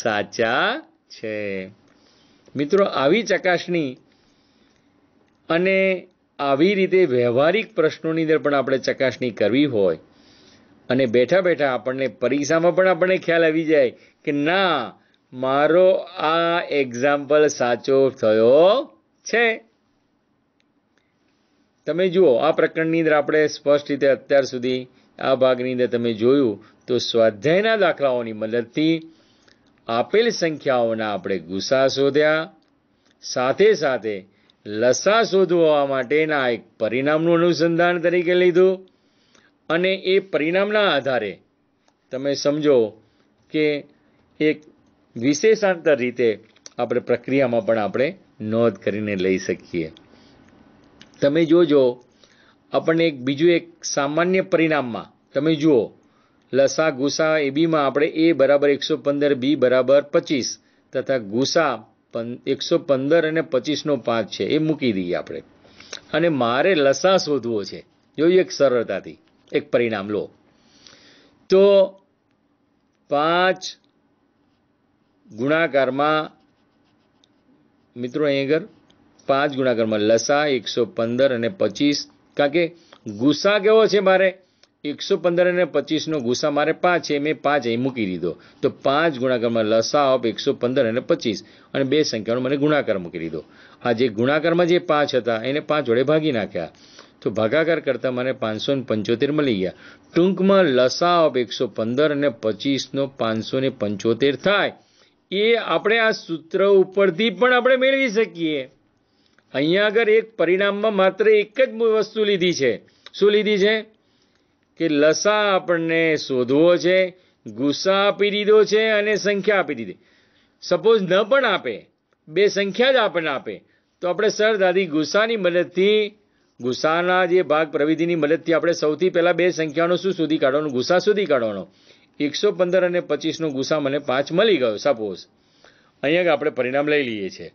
સાચા છે મિત્રો આવી ચકાસણી અને આવી રીતે વ્યવહારિક પ્રશ્નોની અંદર પણ આપણે ચકાસણી કરવી હોય અને બેઠા બેઠા આપણને પરીક્ષામાં પણ આપણને ખ્યાલ આવી જાય કે ના મારો આ એક્ઝામ્પલ સાચો થયો છે તમે જુઓ આ પ્રકરણની અંદર આપણે સ્પષ્ટ રીતે અત્યાર સુધી આ ભાગની અંદર તમે જોયું તો સ્વાધ્યાયના દાખલાઓની મદદથી આપેલ સંખ્યાઓના આપણે ગુસ્સા શોધ્યા સાથે સાથે લસા શોધવા માટેના એક પરિણામનું અનુસંધાન તરીકે લીધું અને એ પરિણામના આધારે તમે સમજો કે એક વિશેષાંતર રીતે આપણે પ્રક્રિયામાં પણ આપણે નોંધ કરીને લઈ શકીએ તમે જોજો આપણને એક બીજું એક સામાન્ય પરિણામમાં તમે જુઓ લસા ગુસા એ બીમાં આપણે એ બરાબર એકસો પંદર બી બરાબર પચીસ તથા ગુસા એકસો પંદર અને પચીસનો પાંચ છે એ મૂકી દઈએ આપણે અને મારે લસા શોધવો છે જોઈએ એક સરળતાથી એક પરિણામ લો તો પાંચ ગુણાકારમાં મિત્રો અહીં આગળ પાંચ ગુણાકારમાં લસા એકસો પંદર અને પચીસ કારણ કે ગુસ્સા કેવો છે મારે એકસો પંદર અને પચીસનો ગુસ્સા મારે પાંચ છે મેં પાંચ અહીં મૂકી દીધો તો પાંચ ગુણાકારમાં લસા ઓફ એકસો પંદર અને પચીસ અને બે સંખ્યાનો મને ગુણાકાર મૂકી દીધો આ જે ગુણાકારમાં જે પાંચ હતા એને પાંચ વડે ભાગી નાખ્યા તો ભાગાકાર કરતાં મને પાંચસો પંચોતેર મળી ગયા ટૂંકમાં લસા ઓફ એકસો પંદર અને પચીસનો પાંચસો પંચોતેર થાય એ આપણે આ સૂત્ર ઉપરથી પણ આપણે મેળવી શકીએ અહીંયા આગળ એક પરિણામમાં માત્ર એક જ વસ્તુ લીધી છે શું લીધી છે કે લસા આપણને શોધવો છે ગુસ્સા આપી દીધો છે અને સંખ્યા આપી દીધી સપોઝ ન પણ આપે બે સંખ્યા જ આપણને આપે તો આપણે સર દાદી ગુસ્સાની મદદથી ગુસાના જે ભાગ પ્રવિધિની મદદથી આપણે સૌથી પહેલાં બે સંખ્યાનો શું શોધી કાઢવાનો ગુસા શોધી કાઢવાનો એકસો પંદર અને પચીસનો ગુસ્સા મને પાંચ મળી ગયો સપોઝ અહીંયા આપણે પરિણામ લઈ લઈએ છીએ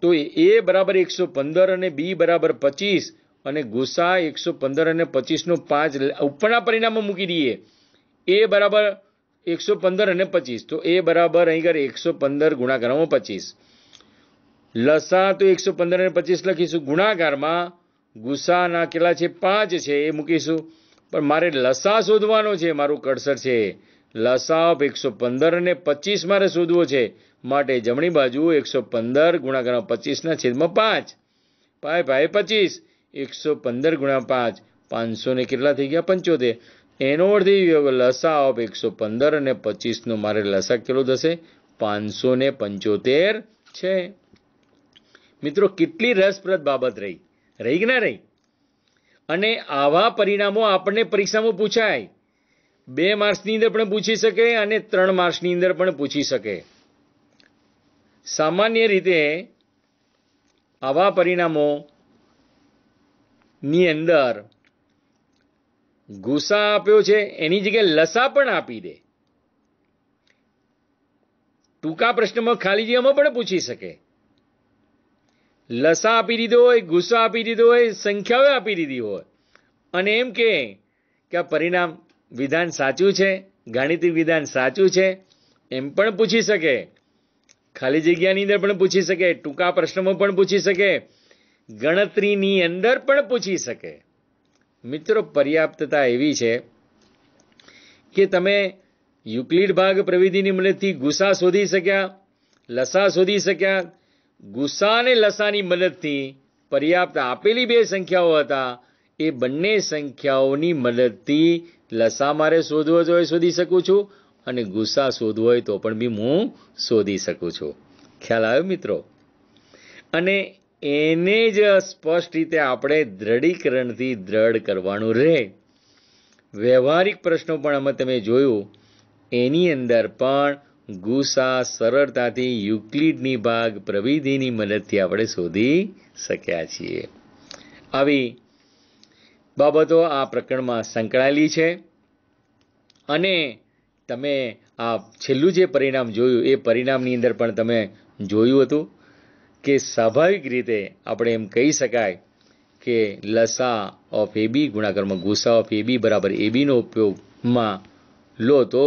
તો એ બરાબર એકસો પંદર અને બી બરાબર પચીસ અને ગુસા એકસો પંદર અને પચીસનો પાંચ ઉપરના પરિણામમાં મૂકી દઈએ એ બરાબર એકસો પંદર અને પચીસ તો એ બરાબર અહીં આગળ એકસો પંદર ગુણાકારમાં પચીસ લસા તો એકસો પંદર અને પચીસ લખીશું ગુણાકારમાં ગુસાના કેટલા છે પાંચ છે એ મૂકીશું પણ મારે લસા શોધવાનો છે મારું કડસર છે લસા ઓફ એકસો પંદર અને પચીસ મારે શોધવો છે માટે જમણી બાજુ એકસો પંદર ગુણાકાર પચીસના છેદમાં પાંચ ભાઈ ભાઈ પચીસ એકસો પંદર ગુણ્યા પાંચ પાંચસો ને કેટલા થઈ ગયા પંચોતેર એનો અર્થ એ ગયો કે લસા ઓફ એકસો પંદર અને પચીસનો મારે લસા કેટલો થશે પાંચસો ને પંચોતેર છે મિત્રો કેટલી રસપ્રદ બાબત રહી રહી કે ના રહી અને આવા પરિણામો આપણને પરીક્ષામાં પૂછાય બે માર્ક્સની અંદર પણ પૂછી શકે અને ત્રણ માર્ક્સની અંદર પણ પૂછી શકે સામાન્ય રીતે આવા પરિણામોની અંદર ગુસ્સા આપ્યો છે એની જગ્યાએ લસા પણ આપી દે ટૂંકા પ્રશ્નમાં ખાલી જગ્યામાં પણ પૂછી શકે લસા આપી દીધો હોય ગુસ્સા આપી દીધો હોય સંખ્યાઓ આપી દીધી હોય અને એમ કે આ પરિણામ વિધાન સાચું છે ગાણિતિક વિધાન સાચું છે એમ પણ પૂછી શકે ખાલી જગ્યાની અંદર પણ પૂછી શકે ટૂંકા પ્રશ્નોમાં પણ પૂછી શકે ગણતરીની અંદર પણ પૂછી શકે મિત્રો પર્યાપ્તતા એવી છે કે તમે યુક્લિડ ભાગ પ્રવિધિની મદદથી ગુસ્સા શોધી શક્યા લસા શોધી શક્યા ગુસ્સા અને લસાની મદદથી પર્યાપ્ત આપેલી બે સંખ્યાઓ હતા એ બંને સંખ્યાઓની મદદથી લસા મારે શોધવો હોય શોધી શકું છું અને ગુસ્સા શોધવો હોય તો પણ બી હું શોધી શકું છું ખ્યાલ આવ્યો મિત્રો અને એને જ સ્પષ્ટ રીતે આપણે દ્રઢીકરણથી દ્રઢ કરવાનું રહે વ્યવહારિક પ્રશ્નો પણ અમે તમે જોયું એની અંદર પણ ગુસા સરળતાથી યુક્લિડની ભાગ પ્રવિધિની મદદથી આપણે શોધી શક્યા છીએ આવી બાબતો આ પ્રકરણમાં સંકળાયેલી છે અને તમે આ છેલ્લું જે પરિણામ જોયું એ પરિણામની અંદર પણ તમે જોયું હતું કે સ્વાભાવિક રીતે આપણે એમ કહી શકાય કે લસા ઓફ એબી ગુણાકારમાં ગુસા ઓફ એબી બરાબર એબીનો ઉપયોગમાં લો તો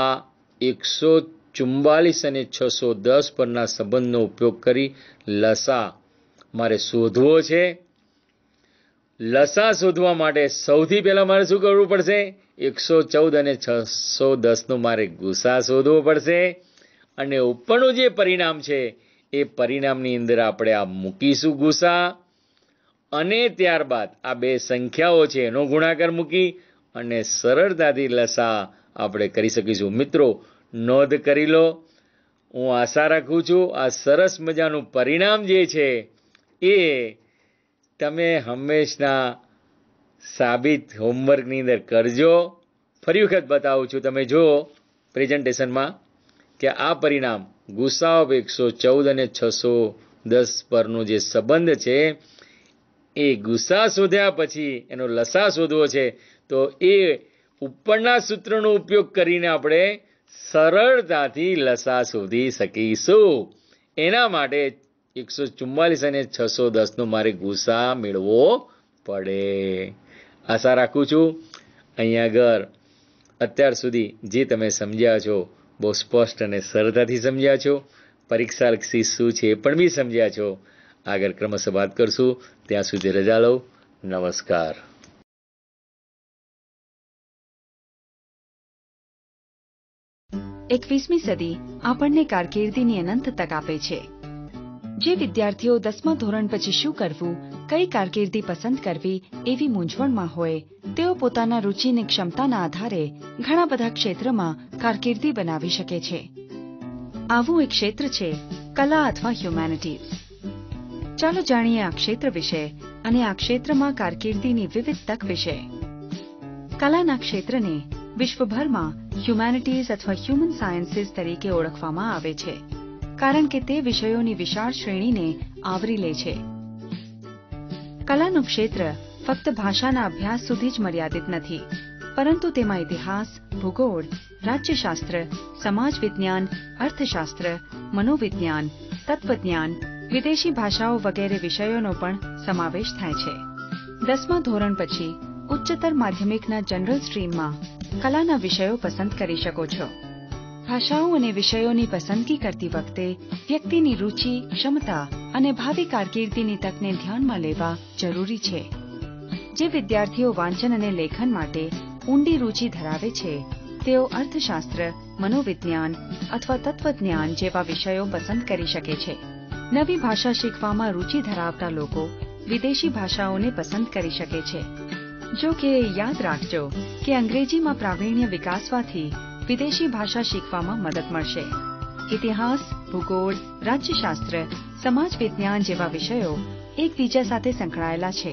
આ એકસો ચુમ્બાલીસ અને છસો દસ પરના સંબંધનો ઉપયોગ કરી લસા મારે શોધવો છે લસા શોધવા માટે સૌથી પહેલાં મારે શું કરવું પડશે એકસો ચૌદ અને છસો દસનો મારે ગુસા શોધવો પડશે અને ઉપરનું જે પરિણામ છે એ પરિણામની અંદર આપણે આ મૂકીશું ગુસા અને ત્યારબાદ આ બે સંખ્યાઓ છે એનો ગુણાકાર મૂકી અને સરળતાથી લસા આપણે કરી શકીશું મિત્રો નોંધ કરી લો હું આશા રાખું છું આ સરસ મજાનું પરિણામ જે છે એ તમે હંમેશના સાબિત હોમવર્કની અંદર કરજો ફરી વખત બતાવું છું તમે જો પ્રેઝન્ટેશનમાં કે આ પરિણામ ગુસાઓ એકસો ચૌદ અને છસો દસ પરનો જે સંબંધ છે એ ગુસ્સા શોધ્યા પછી એનો લસા શોધવો છે તો એ ઉપરના સૂત્રનો ઉપયોગ કરીને આપણે સરળતાથી લસા શોધી શકીશું એના માટે એકસો ચુમ્માલીસ અને છસો દસનો મારે ગુસ્સા મેળવો પડે આશા રાખું છું અહીંયા આગળ અત્યાર સુધી જે તમે સમજ્યા છો બહુ સ્પષ્ટ અને સરળતાથી સમજ્યા છો પરીક્ષા લક્ષી શું છે એ પણ બી સમજ્યા છો આગળ ક્રમશ વાત કરશું ત્યાં સુધી રજા લઉં નમસ્કાર એકવીસમી સદી આપણને કારકિર્દીની અનંત તક આપે છે જે વિદ્યાર્થીઓ દસમા ધોરણ પછી શું કરવું કઈ કારકિર્દી પસંદ કરવી એવી મૂંઝવણમાં હોય તેઓ પોતાના રુચિની ક્ષમતાના આધારે ઘણા બધા ક્ષેત્રમાં કારકિર્દી બનાવી શકે છે આવું એક ક્ષેત્ર છે કલા અથવા હ્યુમેનિટીઝ ચાલો જાણીએ આ ક્ષેત્ર વિશે અને આ ક્ષેત્રમાં કારકિર્દીની વિવિધ તક વિશે કલાના ક્ષેત્રને વિશ્વભરમાં હ્યુમેનિટીઝ અથવા હ્યુમન સાયન્સીસ તરીકે ઓળખવામાં આવે છે કારણ કે તે વિષયોની વિશાળ શ્રેણીને આવરી લે છે કલાનું ક્ષેત્ર ફક્ત ભાષાના અભ્યાસ સુધી જ મર્યાદિત નથી પરંતુ તેમાં ઇતિહાસ ભૂગોળ રાજ્યશાસ્ત્ર સમાજ વિજ્ઞાન અર્થશાસ્ત્ર મનોવિજ્ઞાન તત્વજ્ઞાન વિદેશી ભાષાઓ વગેરે વિષયોનો પણ સમાવેશ થાય છે દસમા ધોરણ પછી ઉચ્ચતર માધ્યમિકના જનરલ સ્ટ્રીમમાં કલાના વિષયો પસંદ કરી શકો છો ભાષાઓ અને વિષયોની પસંદગી કરતી વખતે વ્યક્તિની રુચિ ક્ષમતા અને ભાવિ કારકિર્દીની તકને ધ્યાનમાં લેવા જરૂરી છે જે વિદ્યાર્થીઓ વાંચન અને લેખન માટે ઊંડી રુચિ ધરાવે છે તેઓ અર્થશાસ્ત્ર મનોવિજ્ઞાન અથવા તત્વજ્ઞાન જેવા વિષયો પસંદ કરી શકે છે નવી ભાષા શીખવામાં રુચિ ધરાવતા લોકો વિદેશી ભાષાઓને પસંદ કરી શકે છે જો કે યાદ રાખજો કે અંગ્રેજીમાં પ્રાવીણ્ય વિકાસવાથી વિદેશી ભાષા શીખવામાં મદદ મળશે ઇતિહાસ ભૂગોળ રાજ્યશાસ્ત્ર સમાજ વિજ્ઞાન જેવા વિષયો એકબીજા સાથે સંકળાયેલા છે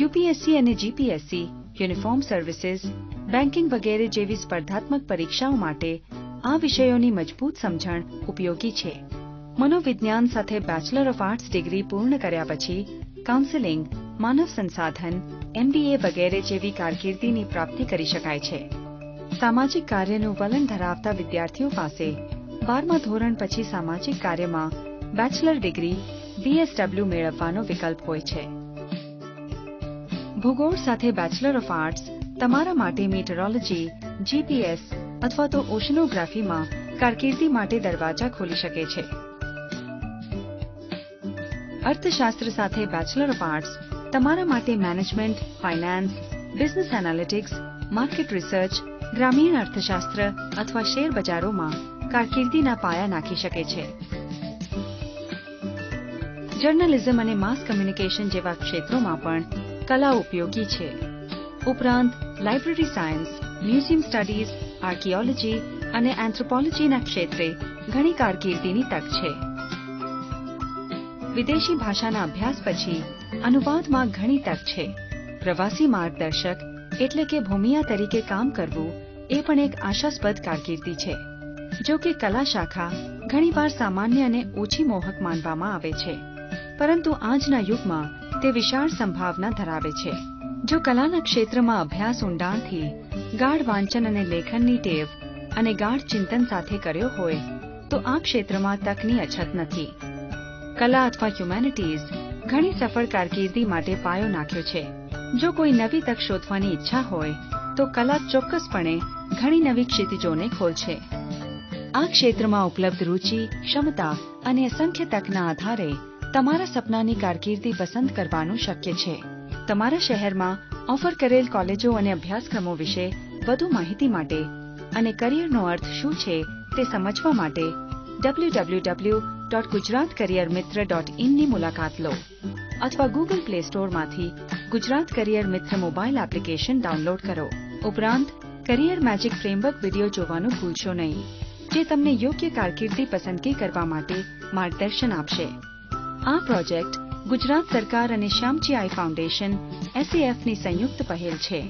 યુપીએસસી અને જીપીએસસી યુનિફોર્મ સર્વિસીસ બેન્કિંગ વગેરે જેવી સ્પર્ધાત્મક પરીક્ષાઓ માટે આ વિષયોની મજબૂત સમજણ ઉપયોગી છે મનોવિજ્ઞાન સાથે બેચલર ઓફ આર્ટ્સ ડિગ્રી પૂર્ણ કર્યા પછી કાઉન્સેલિંગ માનવ સંસાધન એમબીએ વગેરે જેવી કારકિર્દીની પ્રાપ્તિ કરી શકાય છે સામાજિક કાર્યનું વલણ ધરાવતા વિદ્યાર્થીઓ પાસે બારમા ધોરણ પછી સામાજિક કાર્યમાં બેચલર ડિગ્રી બીએસડબલ્યુ મેળવવાનો વિકલ્પ હોય છે ભૂગોળ સાથે બેચલર ઓફ આર્ટ્સ તમારા માટે મીટરોલોજી જીપીએસ અથવા તો ઓશનોગ્રાફીમાં કારકિર્દી માટે દરવાજા ખોલી શકે છે અર્થશાસ્ત્ર સાથે બેચલર ઓફ આર્ટ્સ તમારા માટે management finance business analytics market research ગ્રામીણ અર્થશાસ્ત્ર અથવા શેર બજારોમાં કારકિર્દીના પાયા નાખી શકે છે જર્નલિઝમ અને માસ કમ્યુનિકેશન જેવા ક્ષેત્રોમાં પણ કલા ઉપયોગી છે ઉપરાંત library science museum studies archaeology અને એન્થ્રોપોલોજીના ક્ષેત્રે ઘણી કારકિર્દીની તક છે વિદેશી ભાષાના અભ્યાસ પછી અનુવાદમાં ઘણી તક છે પ્રવાસી માર્ગદર્શક એટલે કે ભૂમિયા તરીકે કામ કરવું એ પણ એક આશાસ્પદ કારકિર્દી છે જો કે કલા શાખા ઘણીવાર સામાન્ય અને ઓછી મોહક માનવામાં આવે છે પરંતુ આજના યુગમાં તે વિશાળ સંભાવના ધરાવે છે જો કલાના ક્ષેત્રમાં અભ્યાસ ઊંડાણથી ગાઢ વાંચન અને લેખનની ટેવ અને ગાઢ ચિંતન સાથે કર્યો હોય તો આ ક્ષેત્રમાં તકની અછત નથી કલા અથવા હ્યુમેનિટીઝ ઘણી સફળ કારકિર્દી માટે પાયો નાખ્યો છે જો કોઈ નવી તક શોધવાની ઈચ્છા હોય તો કલા ચોક્કસપણે ઘણી નવી ક્ષિતિજોને ખોલશે આ ક્ષેત્રમાં ઉપલબ્ધ રૂચિ ક્ષમતા અને અસંખ્ય તકના આધારે તમારા સપનાની કારકિર્દી પસંદ કરવાનું શક્ય છે તમારા શહેરમાં ઓફર કરેલ કોલેજો અને અભ્યાસક્રમો વિશે વધુ માહિતી માટે અને કરિયરનો અર્થ શું છે તે સમજવા માટે W dot Gujarat career Mitra dot ઇનની મુલાકાત લો અથવા ગૂગલ પ્લે સ્ટોરમાંથી Gujarat career Mitra mobile application download કરો ઉપરાંત કરિયર મેજિક ફ્રેમવર્ક વિડીયો જોવાનું ભૂલશો નહીં જે તમને યોગ્ય કારકિર્દી પસંદગી કરવા માટે માર્ગદર્શન આપશે આ પ્રોજેક્ટ ગુજરાત સરકાર અને શ્યામજી આઈ ફાઉન્ડેશન એસએફની સંયુક્ત પહેલ છે